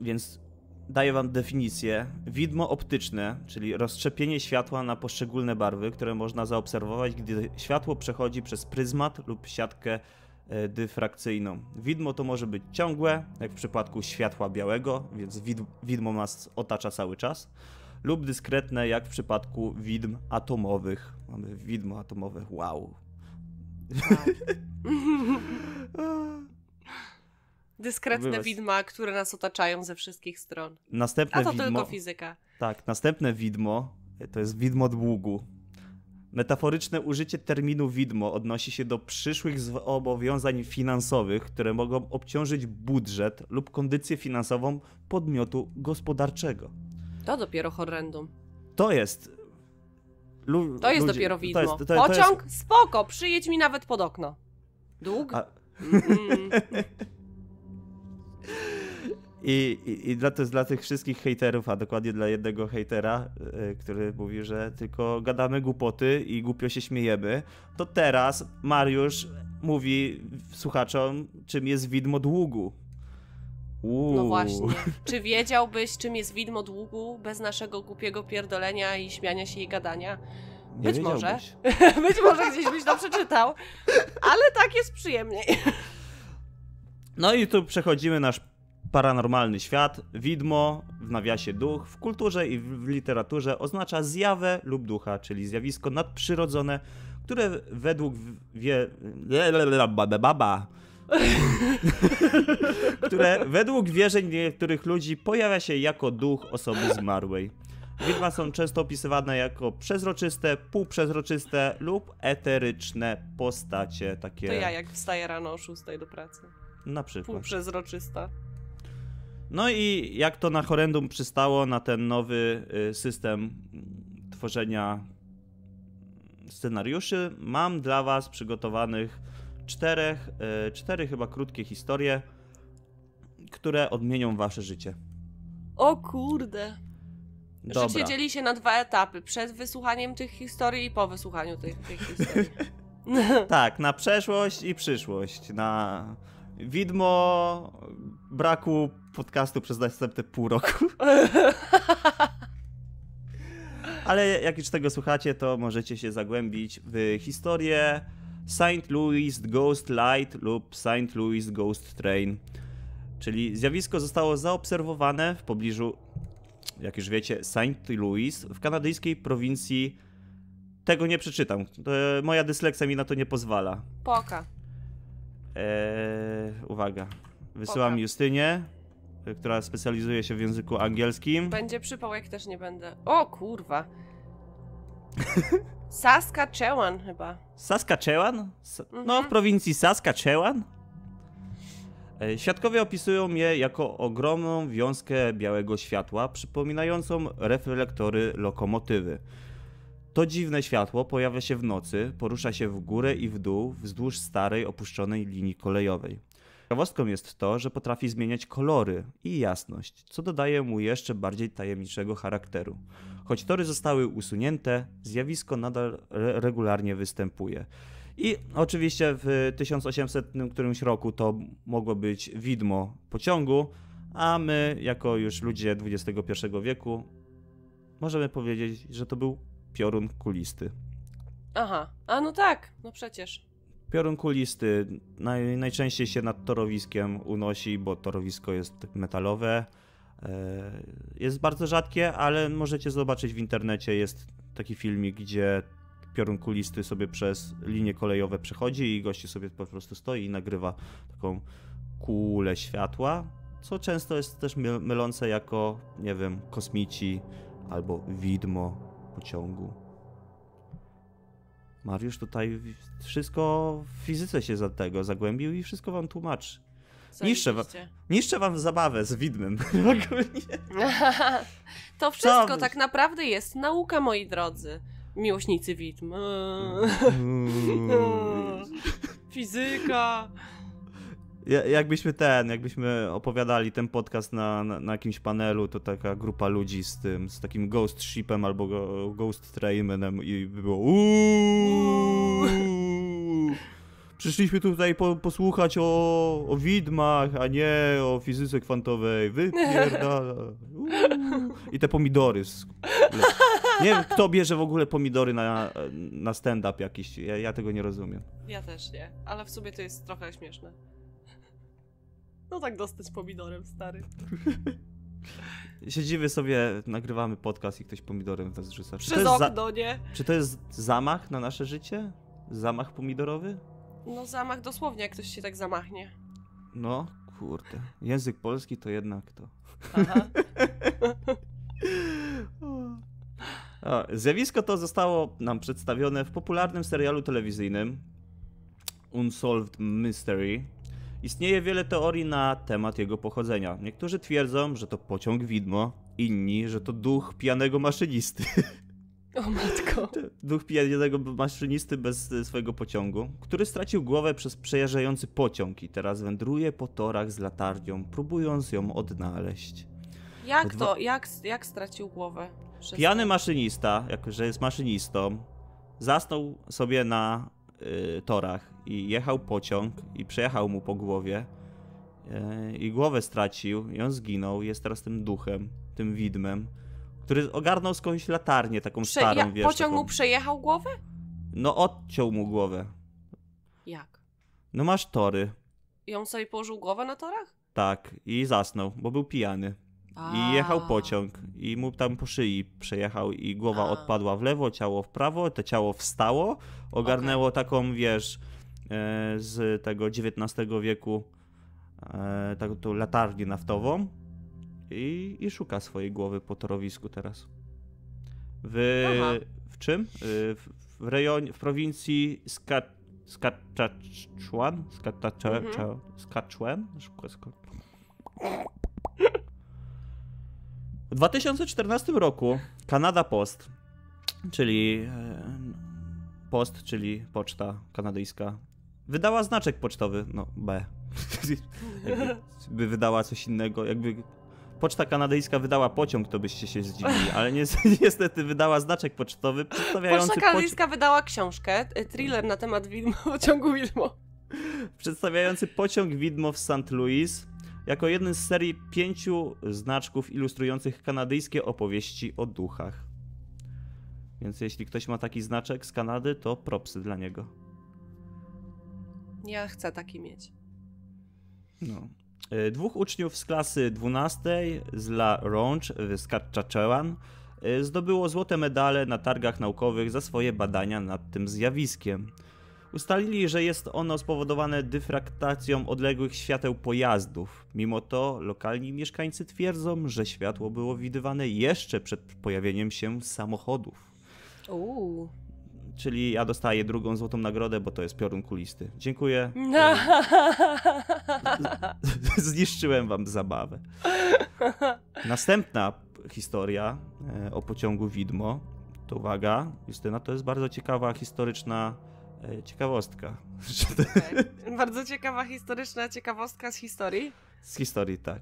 Więc daję wam definicję. Widmo optyczne, czyli rozszczepienie światła na poszczególne barwy, które można zaobserwować, gdy światło przechodzi przez pryzmat lub siatkę e, dyfrakcyjną. Widmo to może być ciągłe, jak w przypadku światła białego, więc widmo nas otacza cały czas, lub dyskretne, jak w przypadku widm atomowych. Mamy widmo atomowe, wow. wow. Dyskretne Wybacz. widma, które nas otaczają ze wszystkich stron. Następne A to widmo, tylko fizyka. Tak, następne widmo e, to jest widmo długu. Metaforyczne użycie terminu widmo odnosi się do przyszłych zobowiązań finansowych, które mogą obciążyć budżet lub kondycję finansową podmiotu gospodarczego. To dopiero horrendum. To jest. Lu, to jest ludzie, dopiero widmo. To jest, to, Pociąg? To jest... Spoko, przyjedź mi nawet pod okno. Dług? A... Mm -mm. I, i, i dla, to jest dla tych wszystkich hejterów, a dokładnie dla jednego hejtera, y, który mówi, że tylko gadamy głupoty i głupio się śmiejemy, to teraz Mariusz mówi słuchaczom, czym jest widmo długu. No Uuu. No właśnie. Czy wiedziałbyś, czym jest widmo długu bez naszego głupiego pierdolenia i śmiania się i gadania? Być może. Być może gdzieś byś to przeczytał, ale tak jest przyjemniej. No i tu przechodzimy nasz paranormalny świat. Widmo, w nawiasie duch, w kulturze i w literaturze oznacza zjawę lub ducha, czyli zjawisko nadprzyrodzone, które według wie... baba które według wierzeń niektórych ludzi pojawia się jako duch osoby zmarłej. Widma są często opisywane jako przezroczyste, półprzezroczyste lub eteryczne postacie. Takie... To ja jak wstaję rano o 6 do pracy. Na przykład. Półprzezroczysta. No i jak to na horrendum przystało na ten nowy y, system tworzenia scenariuszy, mam dla was przygotowanych czterech, y, cztery chyba krótkie historie, które odmienią wasze życie. O kurde. Dobra. Życie dzieli się na dwa etapy. Przed wysłuchaniem tych historii i po wysłuchaniu tych, tych historii. tak, na przeszłość i przyszłość. Na widmo braku podcastu przez następne pół roku. Ale jak już tego słuchacie, to możecie się zagłębić w historię St. Louis Ghost Light lub St. Louis Ghost Train. Czyli zjawisko zostało zaobserwowane w pobliżu, jak już wiecie, St. Louis w kanadyjskiej prowincji. Tego nie przeczytam. E, moja dyslekcja mi na to nie pozwala. Poka. Eee, uwaga. Wysyłam Poka. Justynię, która specjalizuje się w języku angielskim. Będzie przypał, jak też nie będę. O kurwa. Saskatchewan chyba. Saskatchewan? Sa No, w mhm. prowincji Saskatchewan. Eee, świadkowie opisują je jako ogromną wiązkę białego światła, przypominającą reflektory lokomotywy. To dziwne światło pojawia się w nocy, porusza się w górę i w dół wzdłuż starej, opuszczonej linii kolejowej. Ciekawostką jest to, że potrafi zmieniać kolory i jasność, co dodaje mu jeszcze bardziej tajemniczego charakteru. Choć tory zostały usunięte, zjawisko nadal re regularnie występuje. I oczywiście w 1800 którymś roku to mogło być widmo pociągu, a my, jako już ludzie XXI wieku, możemy powiedzieć, że to był piorun kulisty. Aha, a no tak, no przecież. Piorun kulisty naj, najczęściej się nad torowiskiem unosi, bo torowisko jest metalowe. E, jest bardzo rzadkie, ale możecie zobaczyć w internecie, jest taki filmik, gdzie piorun kulisty sobie przez linie kolejowe przechodzi i gości sobie po prostu stoi i nagrywa taką kulę światła, co często jest też mylące jako, nie wiem, kosmici albo widmo ciągu. Mariusz tutaj wszystko w fizyce się za tego zagłębił i wszystko wam tłumaczy. Niszczę wam, niszczę wam zabawę z widmem. to wszystko tak naprawdę jest nauka, moi drodzy. Miłośnicy widm. Mm. Fizyka. Jakbyśmy ten, jakbyśmy opowiadali ten podcast na, na, na, jakimś panelu, to taka grupa ludzi z tym, z takim Ghost Shipem albo Ghost Trainem i by było uuuu, Przyszliśmy tutaj po, posłuchać o, o widmach, a nie o fizyce kwantowej. Wypierdala. I te pomidory. Z... Nie wiem, kto bierze w ogóle pomidory na, na stand-up jakiś. Ja, ja tego nie rozumiem. Ja też nie, ale w sumie to jest trochę śmieszne. No tak dostać pomidorem, stary. Siedzimy sobie, nagrywamy podcast i ktoś pomidorem w nas rzuca. Czy Przez okno, nie? Czy to jest zamach na nasze życie? Zamach pomidorowy? No zamach dosłownie, jak ktoś się tak zamachnie. No, kurde. Język polski to jednak to. Aha. o, zjawisko to zostało nam przedstawione w popularnym serialu telewizyjnym Unsolved Mystery Istnieje wiele teorii na temat jego pochodzenia. Niektórzy twierdzą, że to pociąg widmo, inni, że to duch pijanego maszynisty. O matko. Duch pijanego maszynisty bez swojego pociągu, który stracił głowę przez przejeżdżający pociąg i teraz wędruje po torach z latarnią, próbując ją odnaleźć. Jak to? Jak, jak stracił głowę? Przez... Pijany maszynista, jako że jest maszynistą, zasnął sobie na y, torach i jechał pociąg i przejechał mu po głowie y, i głowę stracił i on zginął. Jest teraz tym duchem, tym widmem, który ogarnął skądś latarnię taką Prze starą, ja, wiesz. Pociąg taką... mu przejechał głowę? No odciął mu głowę. Jak? No masz tory. I on sobie położył głowę na torach? Tak, i zasnął, bo był pijany. I jechał pociąg i mu tam po szyi przejechał i głowa A. odpadła w lewo, ciało w prawo, to ciało wstało, ogarnęło okay. taką, wiesz, e, z tego XIX wieku e, taką tą latarnię naftową i, i szuka swojej głowy po torowisku teraz. W, w czym? E, w, w rejonie, w prowincji Skat, Skataczuan? Skataczuan? Mhm. Skataczuan? W 2014 roku Kanada Post, czyli e, Post, czyli poczta kanadyjska, wydała znaczek pocztowy, no B. jakby wydała coś innego, jakby Poczta kanadyjska wydała pociąg, to byście się zdziwili, ale niestety wydała znaczek pocztowy przedstawiający... Poczta kanadyjska poci... wydała książkę, e, thriller na temat widmo, pociągu widmo. Przedstawiający pociąg widmo w St. Louis, jako jeden z serii pięciu znaczków ilustrujących kanadyjskie opowieści o duchach. Więc jeśli ktoś ma taki znaczek z Kanady, to propsy dla niego. Ja chcę taki mieć. No. E, dwóch uczniów z klasy 12 z La Ronge z Katczaczewan e, zdobyło złote medale na targach naukowych za swoje badania nad tym zjawiskiem. Ustalili, że jest ono spowodowane dyfraktacją odległych świateł pojazdów. Mimo to lokalni mieszkańcy twierdzą, że światło było widywane jeszcze przed pojawieniem się samochodów. Uuu. Czyli ja dostaję drugą złotą nagrodę, bo to jest piorun kulisty. Dziękuję. Zniszczyłem wam zabawę. Następna historia e, o pociągu widmo. To uwaga, Justyna, to jest bardzo ciekawa historyczna E, ciekawostka. Okay. Tak. Bardzo ciekawa historyczna ciekawostka z historii. Z historii, tak.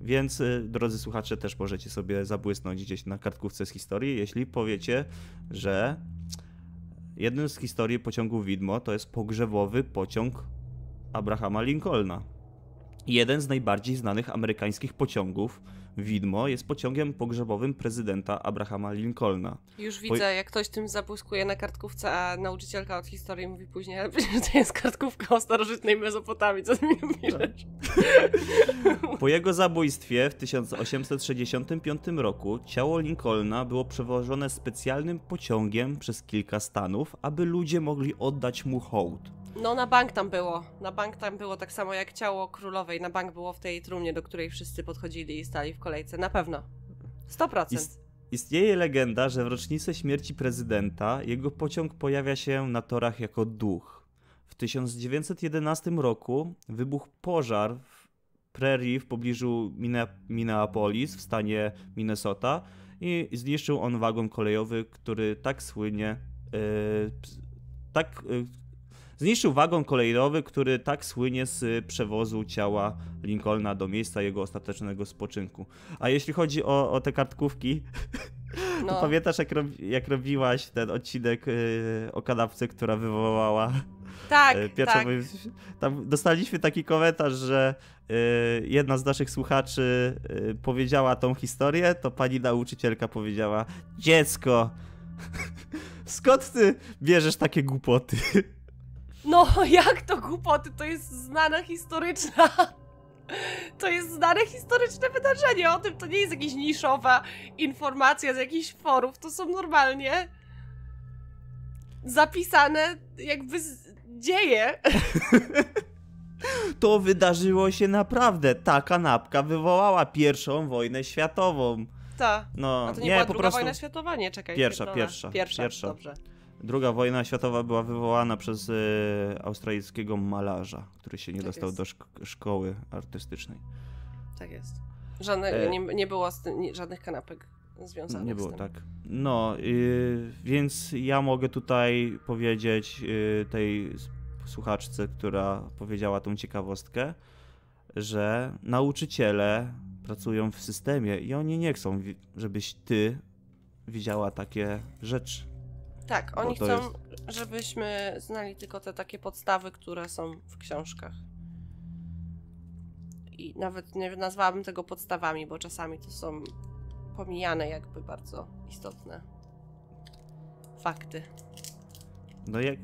Więc e, drodzy słuchacze, też możecie sobie zabłysnąć gdzieś na kartkówce z historii, jeśli powiecie, że jednym z historii pociągu Widmo to jest pogrzebowy pociąg Abrahama Lincolna. Jeden z najbardziej znanych amerykańskich pociągów, Widmo jest pociągiem pogrzebowym prezydenta Abrahama Lincolna. Już widzę, po... jak ktoś tym zabłyskuje na kartkówce, a nauczycielka od historii mówi później, ale przecież to jest kartkówka o starożytnej Mezopotamii, co ty mi mówisz? po jego zabójstwie w 1865 roku ciało Lincolna było przewożone specjalnym pociągiem przez kilka stanów, aby ludzie mogli oddać mu hołd. No na bank tam było. Na bank tam było tak samo jak ciało królowej. Na bank było w tej trumnie, do której wszyscy podchodzili i stali w kolejce, na pewno. 100%. Ist, istnieje legenda, że w rocznicę śmierci prezydenta jego pociąg pojawia się na torach jako duch. W 1911 roku wybuchł pożar w Prairie w pobliżu Minneapolis w stanie Minnesota i zniszczył on wagon kolejowy, który tak słynie, yy, tak, e, Zniszczył wagon kolejowy, który tak słynie z przewozu ciała Lincolna do miejsca jego ostatecznego spoczynku. A jeśli chodzi o, o te kartkówki, no. to pamiętasz jak, robi, jak robiłaś ten odcinek yy, o kanapce, która wywołała tak, y, Pierwsza tak. Tam dostaliśmy taki komentarz, że y, jedna z naszych słuchaczy y, powiedziała tą historię, to pani nauczycielka powiedziała: Dziecko, skąd ty bierzesz takie głupoty? No, jak to głupoty? To jest znana historyczna. To jest znane historyczne wydarzenie o tym. To nie jest jakaś niszowa informacja z jakichś forów. To są normalnie zapisane jakby dzieje. To wydarzyło się naprawdę. Ta kanapka wywołała pierwszą wojnę światową. Ta. No, A to nie, nie była po druga prostu... wojna światowa? Nie, czekaj. Pierwsza, pierwsza, pierwsza. Pierwsza, dobrze. Druga wojna światowa była wywołana przez y, australijskiego malarza, który się nie tak dostał jest. do szkoły artystycznej. Tak jest. Żadne, e... nie, nie było tym, żadnych kanapek związanych Nie było, tak. No, y, więc ja mogę tutaj powiedzieć y, tej słuchaczce, która powiedziała tą ciekawostkę, że nauczyciele pracują w systemie i oni nie chcą, żebyś ty widziała takie rzeczy. Tak, oni chcą, jest... żebyśmy znali tylko te takie podstawy, które są w książkach. I nawet nie nazwałabym tego podstawami, bo czasami to są pomijane jakby bardzo istotne fakty. No jak,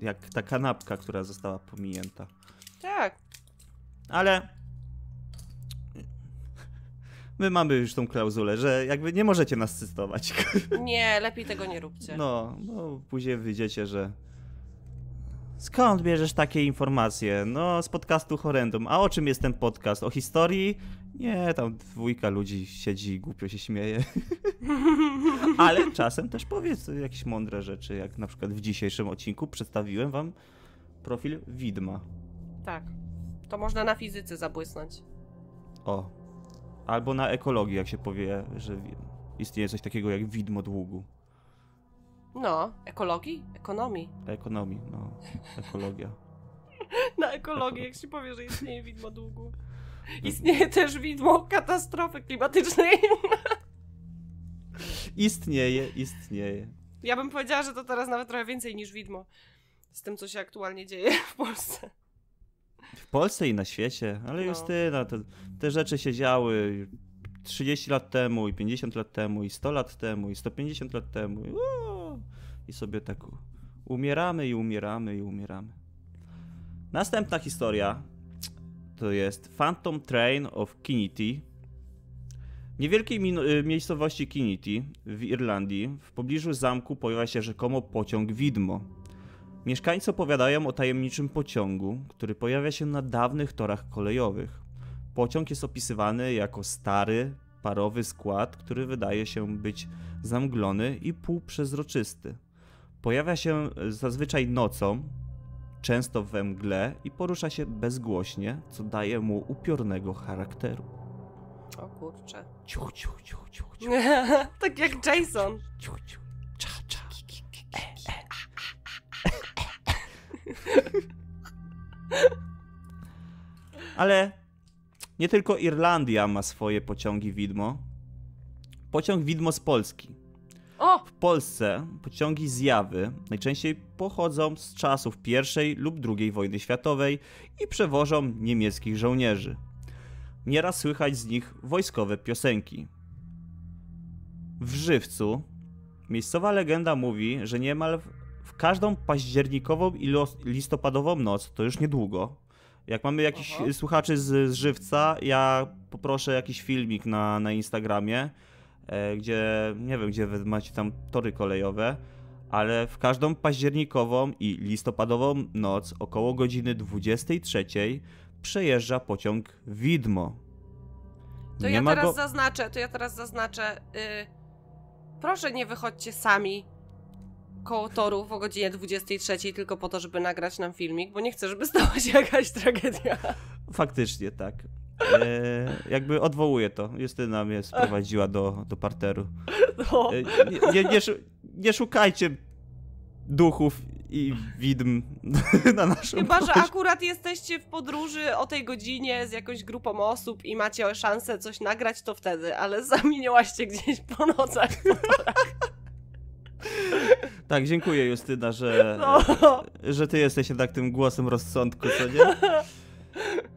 jak ta kanapka, która została pominięta. Tak. Ale my mamy już tą klauzulę, że jakby nie możecie nas cytować. Nie, lepiej tego nie róbcie. No, bo później wyjdziecie, że skąd bierzesz takie informacje? No, z podcastu Horrendum. A o czym jest ten podcast? O historii? Nie, tam dwójka ludzi siedzi i głupio się śmieje. Ale czasem też powiedz jakieś mądre rzeczy, jak na przykład w dzisiejszym odcinku przedstawiłem wam profil Widma. Tak. To można na fizyce zabłysnąć. O, Albo na ekologii, jak się powie, że istnieje coś takiego jak widmo długu. No, ekologii? Ekonomii. Ekonomii, no. Ekologia. na ekologii, jak się powie, że istnieje widmo długu. Istnieje też widmo katastrofy klimatycznej. istnieje, istnieje. Ja bym powiedziała, że to teraz nawet trochę więcej niż widmo z tym, co się aktualnie dzieje w Polsce. W Polsce i na świecie, ale no. Justyna, te, te rzeczy się działy 30 lat temu i 50 lat temu i 100 lat temu i 150 lat temu i, i sobie tak umieramy i umieramy i umieramy. Następna historia to jest Phantom Train of Kinity. Niewielkiej y, miejscowości Kinity w Irlandii, w pobliżu zamku pojawia się rzekomo pociąg widmo Mieszkańcy opowiadają o tajemniczym pociągu, który pojawia się na dawnych torach kolejowych. Pociąg jest opisywany jako stary, parowy skład, który wydaje się być zamglony i półprzezroczysty. Pojawia się zazwyczaj nocą, często we mgle i porusza się bezgłośnie, co daje mu upiornego charakteru. O kurczę. Ciuch, ciuch, ciuch, ciuch, ciuch. tak jak Jason. Ale nie tylko Irlandia ma swoje pociągi widmo. Pociąg widmo z Polski. O! W Polsce pociągi zjawy najczęściej pochodzą z czasów I lub II wojny światowej i przewożą niemieckich żołnierzy. Nieraz słychać z nich wojskowe piosenki. W Żywcu miejscowa legenda mówi, że niemal w każdą październikową i listopadową noc, to już niedługo, jak mamy jakiś Aha. słuchaczy z, z żywca, ja poproszę jakiś filmik na, na Instagramie, e, gdzie nie wiem, gdzie macie tam tory kolejowe, ale w każdą październikową i listopadową noc około godziny 23 przejeżdża pociąg widmo. To nie ja teraz go... zaznaczę, to ja teraz zaznaczę. Yy, proszę nie wychodźcie sami koło torów o godzinie 23 tylko po to, żeby nagrać nam filmik, bo nie chcę, żeby stała się jakaś tragedia. Faktycznie tak. E, jakby odwołuję to. Justyna mnie sprowadziła do, do parteru. No. E, nie, nie, nie, nie szukajcie duchów i widm na naszą Chyba, podróż. że akurat jesteście w podróży o tej godzinie z jakąś grupą osób i macie szansę coś nagrać, to wtedy, ale zamieniłaście gdzieś po nocach. Po tak, dziękuję Justyna, że, no. że ty jesteś jednak tym głosem rozsądku, co nie?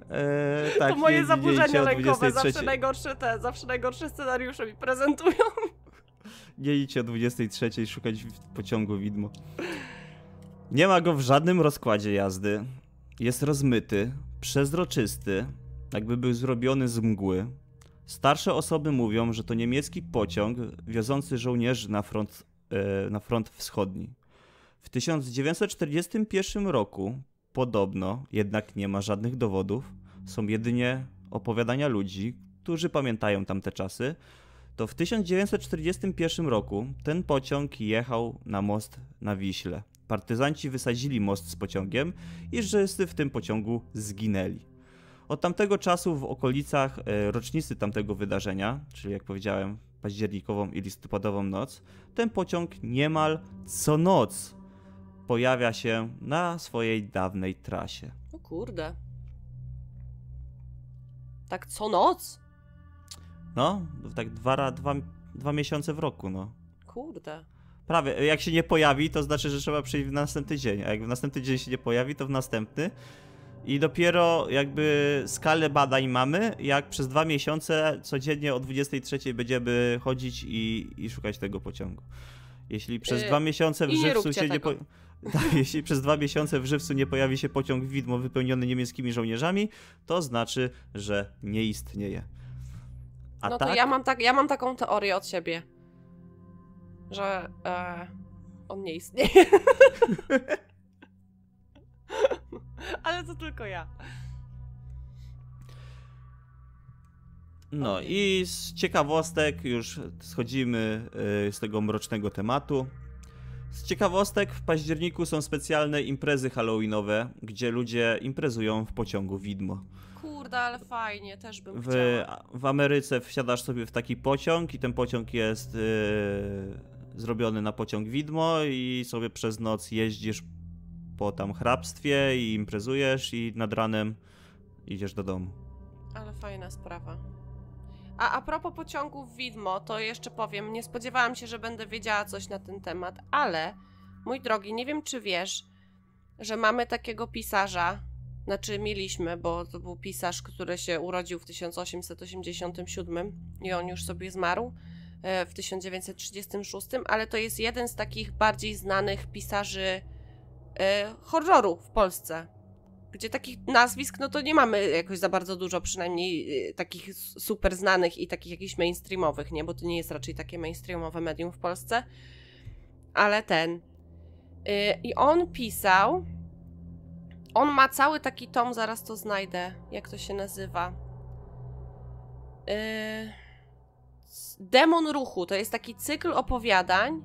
E, tak, to moje zaburzenia lękowe, zawsze najgorsze te, zawsze najgorsze scenariusze mi prezentują. Nie idźcie o 23 szukać w pociągu widmo. Nie ma go w żadnym rozkładzie jazdy. Jest rozmyty, przezroczysty, jakby był zrobiony z mgły. Starsze osoby mówią, że to niemiecki pociąg wiozący żołnierzy na front E, na front wschodni. W 1941 roku podobno, jednak nie ma żadnych dowodów, są jedynie opowiadania ludzi, którzy pamiętają tamte czasy, to w 1941 roku ten pociąg jechał na most na Wiśle. Partyzanci wysadzili most z pociągiem i wszyscy w tym pociągu zginęli. Od tamtego czasu w okolicach e, rocznicy tamtego wydarzenia, czyli jak powiedziałem, październikową i listopadową noc, ten pociąg niemal co noc pojawia się na swojej dawnej trasie. O kurde. Tak co noc? No, tak dwa, dwa, dwa miesiące w roku, no. Kurde. Prawie, jak się nie pojawi, to znaczy, że trzeba przyjść w następny dzień, a jak w następny dzień się nie pojawi, to w następny. I dopiero jakby skalę badań mamy, jak przez dwa miesiące codziennie o 23 będziemy chodzić i, i szukać tego pociągu. Jeśli przez yy, dwa miesiące w Żywcu się tego. nie... Po... Tak, jeśli przez dwa miesiące w Żywcu nie pojawi się pociąg widmo wypełniony niemieckimi żołnierzami, to znaczy, że nie istnieje. A no tak... to ja mam, tak, ja mam taką teorię od siebie, że e, on nie istnieje. Ale to tylko ja. No okay. i z ciekawostek już schodzimy y, z tego mrocznego tematu. Z ciekawostek w październiku są specjalne imprezy halloweenowe, gdzie ludzie imprezują w pociągu widmo. Kurde, ale fajnie, też bym w, chciała. W Ameryce wsiadasz sobie w taki pociąg i ten pociąg jest yy, zrobiony na pociąg widmo i sobie przez noc jeździsz po tam hrabstwie i imprezujesz i nad ranem idziesz do domu. Ale fajna sprawa. A a propos pociągów widmo, to jeszcze powiem, nie spodziewałam się, że będę wiedziała coś na ten temat, ale mój drogi, nie wiem czy wiesz, że mamy takiego pisarza, znaczy mieliśmy, bo to był pisarz, który się urodził w 1887 i on już sobie zmarł e, w 1936, ale to jest jeden z takich bardziej znanych pisarzy E, horroru w Polsce. Gdzie takich nazwisk, no to nie mamy jakoś za bardzo dużo, przynajmniej e, takich super znanych i takich jakichś mainstreamowych, nie? Bo to nie jest raczej takie mainstreamowe medium w Polsce. Ale ten. E, I on pisał. On ma cały taki tom, zaraz to znajdę. Jak to się nazywa? Demon Ruchu. To jest taki cykl opowiadań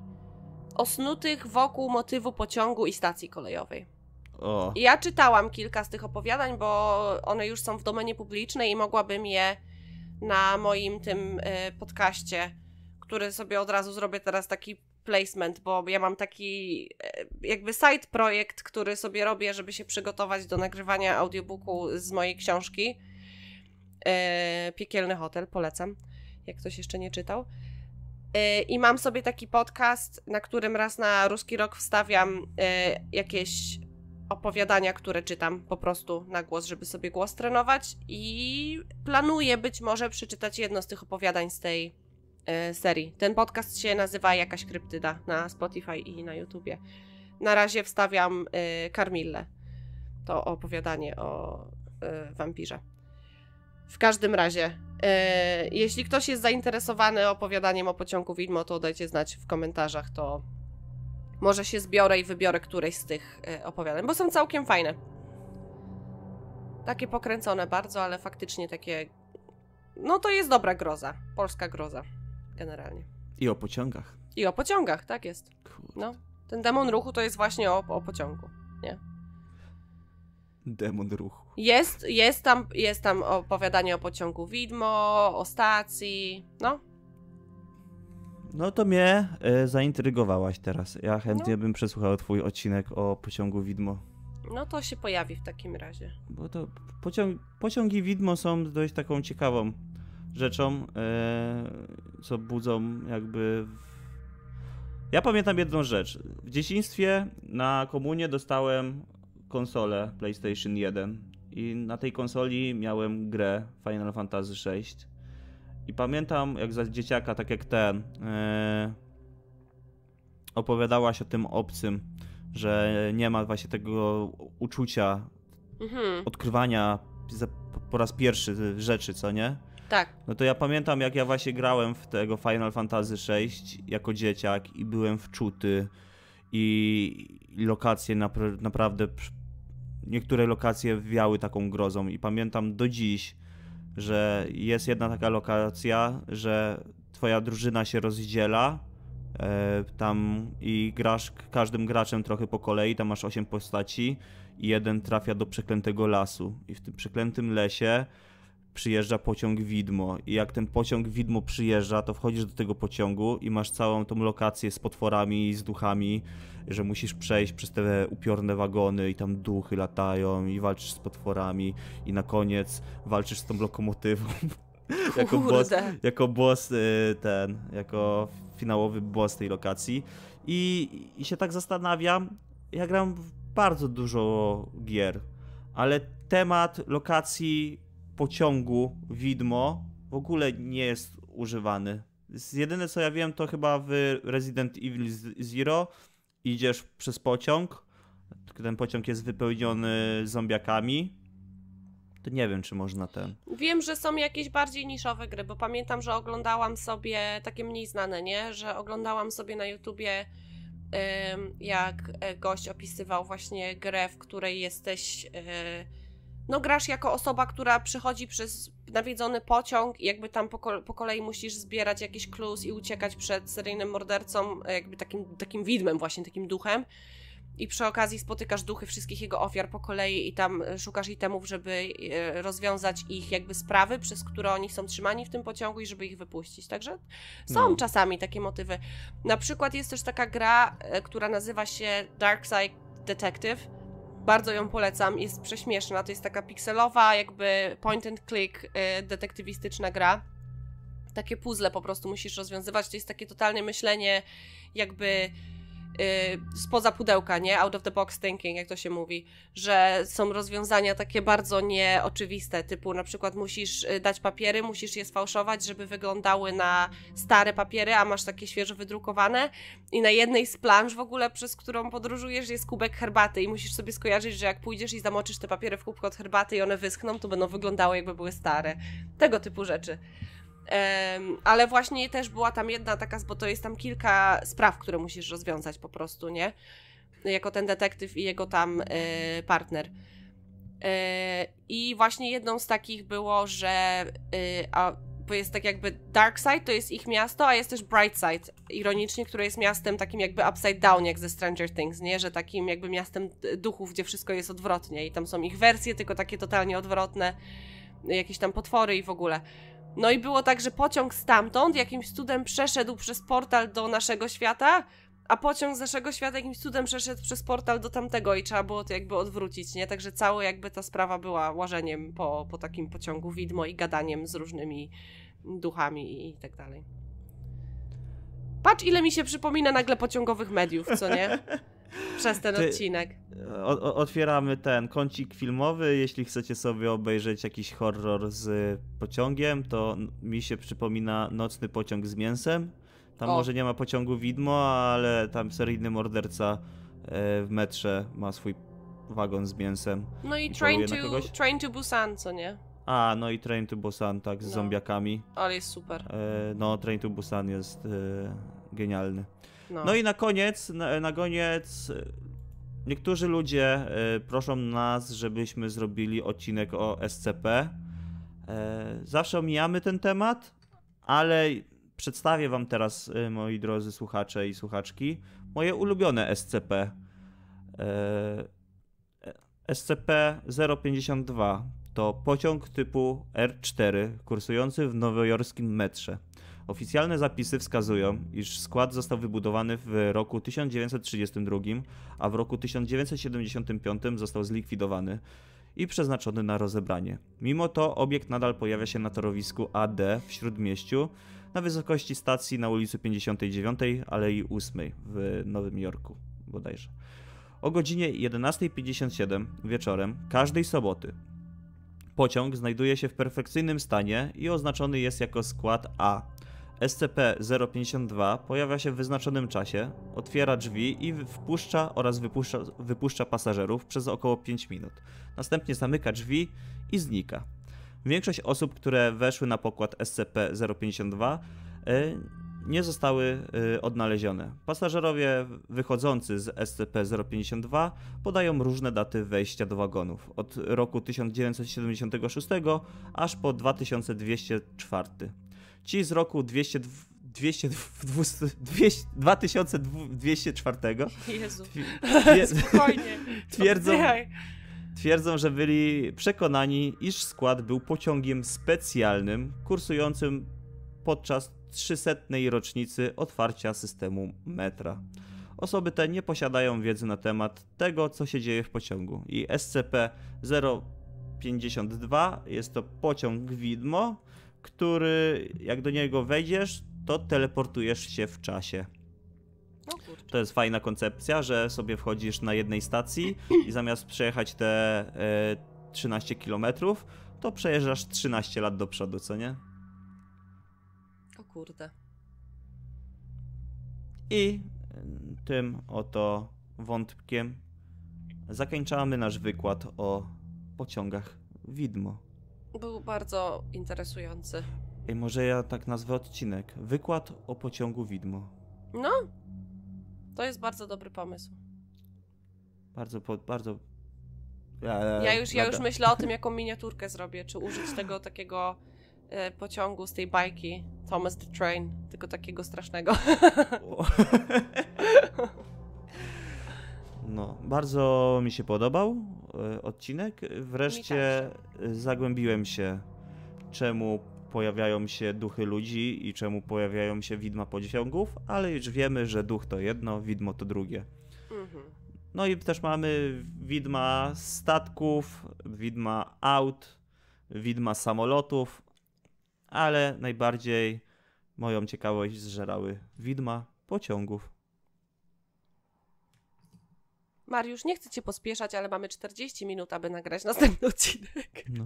osnutych wokół motywu pociągu i stacji kolejowej. O. Ja czytałam kilka z tych opowiadań, bo one już są w domenie publicznej i mogłabym je na moim tym y, podcaście, który sobie od razu zrobię teraz taki placement, bo ja mam taki y, jakby side projekt, który sobie robię, żeby się przygotować do nagrywania audiobooku z mojej książki. Y, Piekielny Hotel, polecam, jak ktoś jeszcze nie czytał i mam sobie taki podcast, na którym raz na ruski rok wstawiam e, jakieś opowiadania, które czytam po prostu na głos, żeby sobie głos trenować i planuję być może przeczytać jedno z tych opowiadań z tej e, serii. Ten podcast się nazywa Jakaś Kryptyda na Spotify i na YouTubie. Na razie wstawiam Carmille, e, to opowiadanie o wampirze. W każdym razie E, jeśli ktoś jest zainteresowany opowiadaniem o pociągu Widmo, to dajcie znać w komentarzach, to może się zbiorę i wybiorę któreś z tych e, opowiadań, bo są całkiem fajne. Takie pokręcone bardzo, ale faktycznie takie. No to jest dobra groza. Polska groza, generalnie. I o pociągach. I o pociągach, tak jest. No. Ten demon ruchu to jest właśnie o, o pociągu, nie? Demon ruchu. Jest, jest, tam, jest tam opowiadanie o pociągu widmo, o stacji, no. No to mnie y, zaintrygowałaś teraz. Ja chętnie no. bym przesłuchał twój odcinek o pociągu widmo. No to się pojawi w takim razie. Bo to pociąg, pociągi widmo są dość taką ciekawą rzeczą, y, co budzą jakby... W... Ja pamiętam jedną rzecz. W dzieciństwie na komunie dostałem konsolę PlayStation 1 i na tej konsoli miałem grę Final Fantasy VI. I pamiętam, jak za dzieciaka, tak jak ten, yy, e, opowiadałaś o tym obcym, że nie ma właśnie tego uczucia mhm. odkrywania po raz pierwszy rzeczy, co nie? Tak. No to ja pamiętam, jak ja właśnie grałem w tego Final Fantasy VI jako dzieciak i byłem wczuty i lokacje naprawdę niektóre lokacje wiały taką grozą i pamiętam do dziś, że jest jedna taka lokacja, że twoja drużyna się rozdziela e, tam i grasz każdym graczem trochę po kolei, tam masz 8 postaci i jeden trafia do przeklętego lasu i w tym przeklętym lesie przyjeżdża pociąg widmo i jak ten pociąg widmo przyjeżdża, to wchodzisz do tego pociągu i masz całą tą lokację z potworami i z duchami, że musisz przejść przez te upiorne wagony i tam duchy latają i walczysz z potworami i na koniec walczysz z tą lokomotywą. jako boss, jako boss y, ten, jako finałowy boss tej lokacji. I, I się tak zastanawiam, ja gram w bardzo dużo gier, ale temat lokacji pociągu widmo w ogóle nie jest używany. Jedyne co ja wiem, to chyba w Resident Evil Zero idziesz przez pociąg. Ten pociąg jest wypełniony zombiakami. To nie wiem, czy można ten. Wiem, że są jakieś bardziej niszowe gry, bo pamiętam, że oglądałam sobie takie mniej znane, nie? Że oglądałam sobie na YouTubie jak e, gość opisywał właśnie grę, w której jesteś e, no grasz jako osoba, która przychodzi przez nawiedzony pociąg i jakby tam po, po kolei musisz zbierać jakiś klus i uciekać przed seryjnym mordercą, e, jakby takim, takim widmem właśnie, takim duchem. I przy okazji spotykasz duchy wszystkich jego ofiar po kolei i tam e, szukasz itemów, żeby e, rozwiązać ich jakby sprawy, przez które oni są trzymani w tym pociągu i żeby ich wypuścić. Także są no. czasami takie motywy. Na przykład jest też taka gra, która nazywa się Dark Side Detective bardzo ją polecam, jest prześmieszna. To jest taka pikselowa, jakby point and click y, detektywistyczna gra. Takie puzzle po prostu musisz rozwiązywać. To jest takie totalne myślenie, jakby yy, spoza pudełka, nie? Out of the box thinking, jak to się mówi, że są rozwiązania takie bardzo nieoczywiste, typu na przykład musisz y, dać papiery, musisz je sfałszować, żeby wyglądały na stare papiery, a masz takie świeżo wydrukowane i na jednej z planż w ogóle, przez którą podróżujesz, jest kubek herbaty i musisz sobie skojarzyć, że jak pójdziesz i zamoczysz te papiery w kubku od herbaty i one wyschną, to będą wyglądały jakby były stare. Tego typu rzeczy ale właśnie też była tam jedna taka, bo to jest tam kilka spraw, które musisz rozwiązać po prostu, nie? Jako ten detektyw i jego tam e, partner. E, I właśnie jedną z takich było, że e, bo jest tak jakby dark side to jest ich miasto, a jest też side ironicznie, które jest miastem takim jakby upside down, jak ze Stranger Things, nie? Że takim jakby miastem duchów, gdzie wszystko jest odwrotnie i tam są ich wersje, tylko takie totalnie odwrotne, jakieś tam potwory i w ogóle. No i było tak, że pociąg stamtąd jakimś cudem przeszedł przez portal do naszego świata, a pociąg z naszego świata jakimś cudem przeszedł przez portal do tamtego i trzeba było to jakby odwrócić, nie? Także cała jakby ta sprawa była łażeniem po, po takim pociągu widmo i gadaniem z różnymi duchami i tak dalej. Patrz, ile mi się przypomina nagle pociągowych mediów, co nie? przez ten Ty, odcinek. O, otwieramy ten kącik filmowy. Jeśli chcecie sobie obejrzeć jakiś horror z pociągiem, to mi się przypomina Nocny pociąg z mięsem. Tam o. może nie ma pociągu widmo, ale tam seryjny morderca e, w metrze ma swój wagon z mięsem. No i, i train, to, train to Busan, co nie? A, no i Train to Busan, tak, z no. zombiakami. Ale jest super. E, no, Train to Busan jest e, genialny. No. no. i na koniec, na, na koniec y, niektórzy ludzie y, proszą nas, żebyśmy zrobili odcinek o SCP. E, zawsze omijamy ten temat, ale przedstawię wam teraz, y, moi drodzy słuchacze i słuchaczki, moje ulubione SCP. E, e, SCP-052 to pociąg typu R4 kursujący w nowojorskim metrze. Oficjalne zapisy wskazują, iż skład został wybudowany w roku 1932, a w roku 1975 został zlikwidowany i przeznaczony na rozebranie. Mimo to obiekt nadal pojawia się na torowisku AD w Śródmieściu, na wysokości stacji na ulicy 59, alei 8 w Nowym Jorku bodajże. O godzinie 11.57 wieczorem każdej soboty pociąg znajduje się w perfekcyjnym stanie i oznaczony jest jako skład A SCP-052 pojawia się w wyznaczonym czasie, otwiera drzwi i wpuszcza oraz wypuszcza, wypuszcza pasażerów przez około 5 minut. Następnie zamyka drzwi i znika. Większość osób, które weszły na pokład SCP-052 e, nie zostały e, odnalezione. Pasażerowie wychodzący z SCP-052 podają różne daty wejścia do wagonów, od roku 1976 aż po 2204. Ci z roku 200, 200, 200, 200 2204 Jezu. Twier Spokojnie. Twierdzą, twierdzą, że byli przekonani, iż skład był pociągiem specjalnym kursującym podczas 300. rocznicy otwarcia systemu metra. Osoby te nie posiadają wiedzy na temat tego, co się dzieje w pociągu. I SCP-052 jest to pociąg widmo, który jak do niego wejdziesz, to teleportujesz się w czasie. To jest fajna koncepcja, że sobie wchodzisz na jednej stacji i zamiast przejechać te 13 e, km, to przejeżdżasz 13 lat do przodu, co nie? O kurde. I e, tym oto wątkiem zakończamy nasz wykład o pociągach widmo. Był bardzo interesujący. Ej, może ja tak nazwę odcinek. Wykład o pociągu widmo. No, to jest bardzo dobry pomysł. Bardzo, po, bardzo... ja, już, ja już myślę o tym, jaką miniaturkę zrobię. Czy użyć tego takiego e, pociągu z tej bajki Thomas the Train, tylko takiego strasznego. No, bardzo mi się podobał e, odcinek. Wreszcie e, zagłębiłem się, czemu pojawiają się duchy ludzi i czemu pojawiają się widma pociągów, ale już wiemy, że duch to jedno, widmo to drugie. Mhm. No i też mamy widma statków, widma aut, widma samolotów, ale najbardziej moją ciekawość zżerały widma pociągów. Mariusz, nie chcę cię pospieszać, ale mamy 40 minut, aby nagrać następny odcinek. No.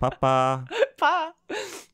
Pa, pa. pa.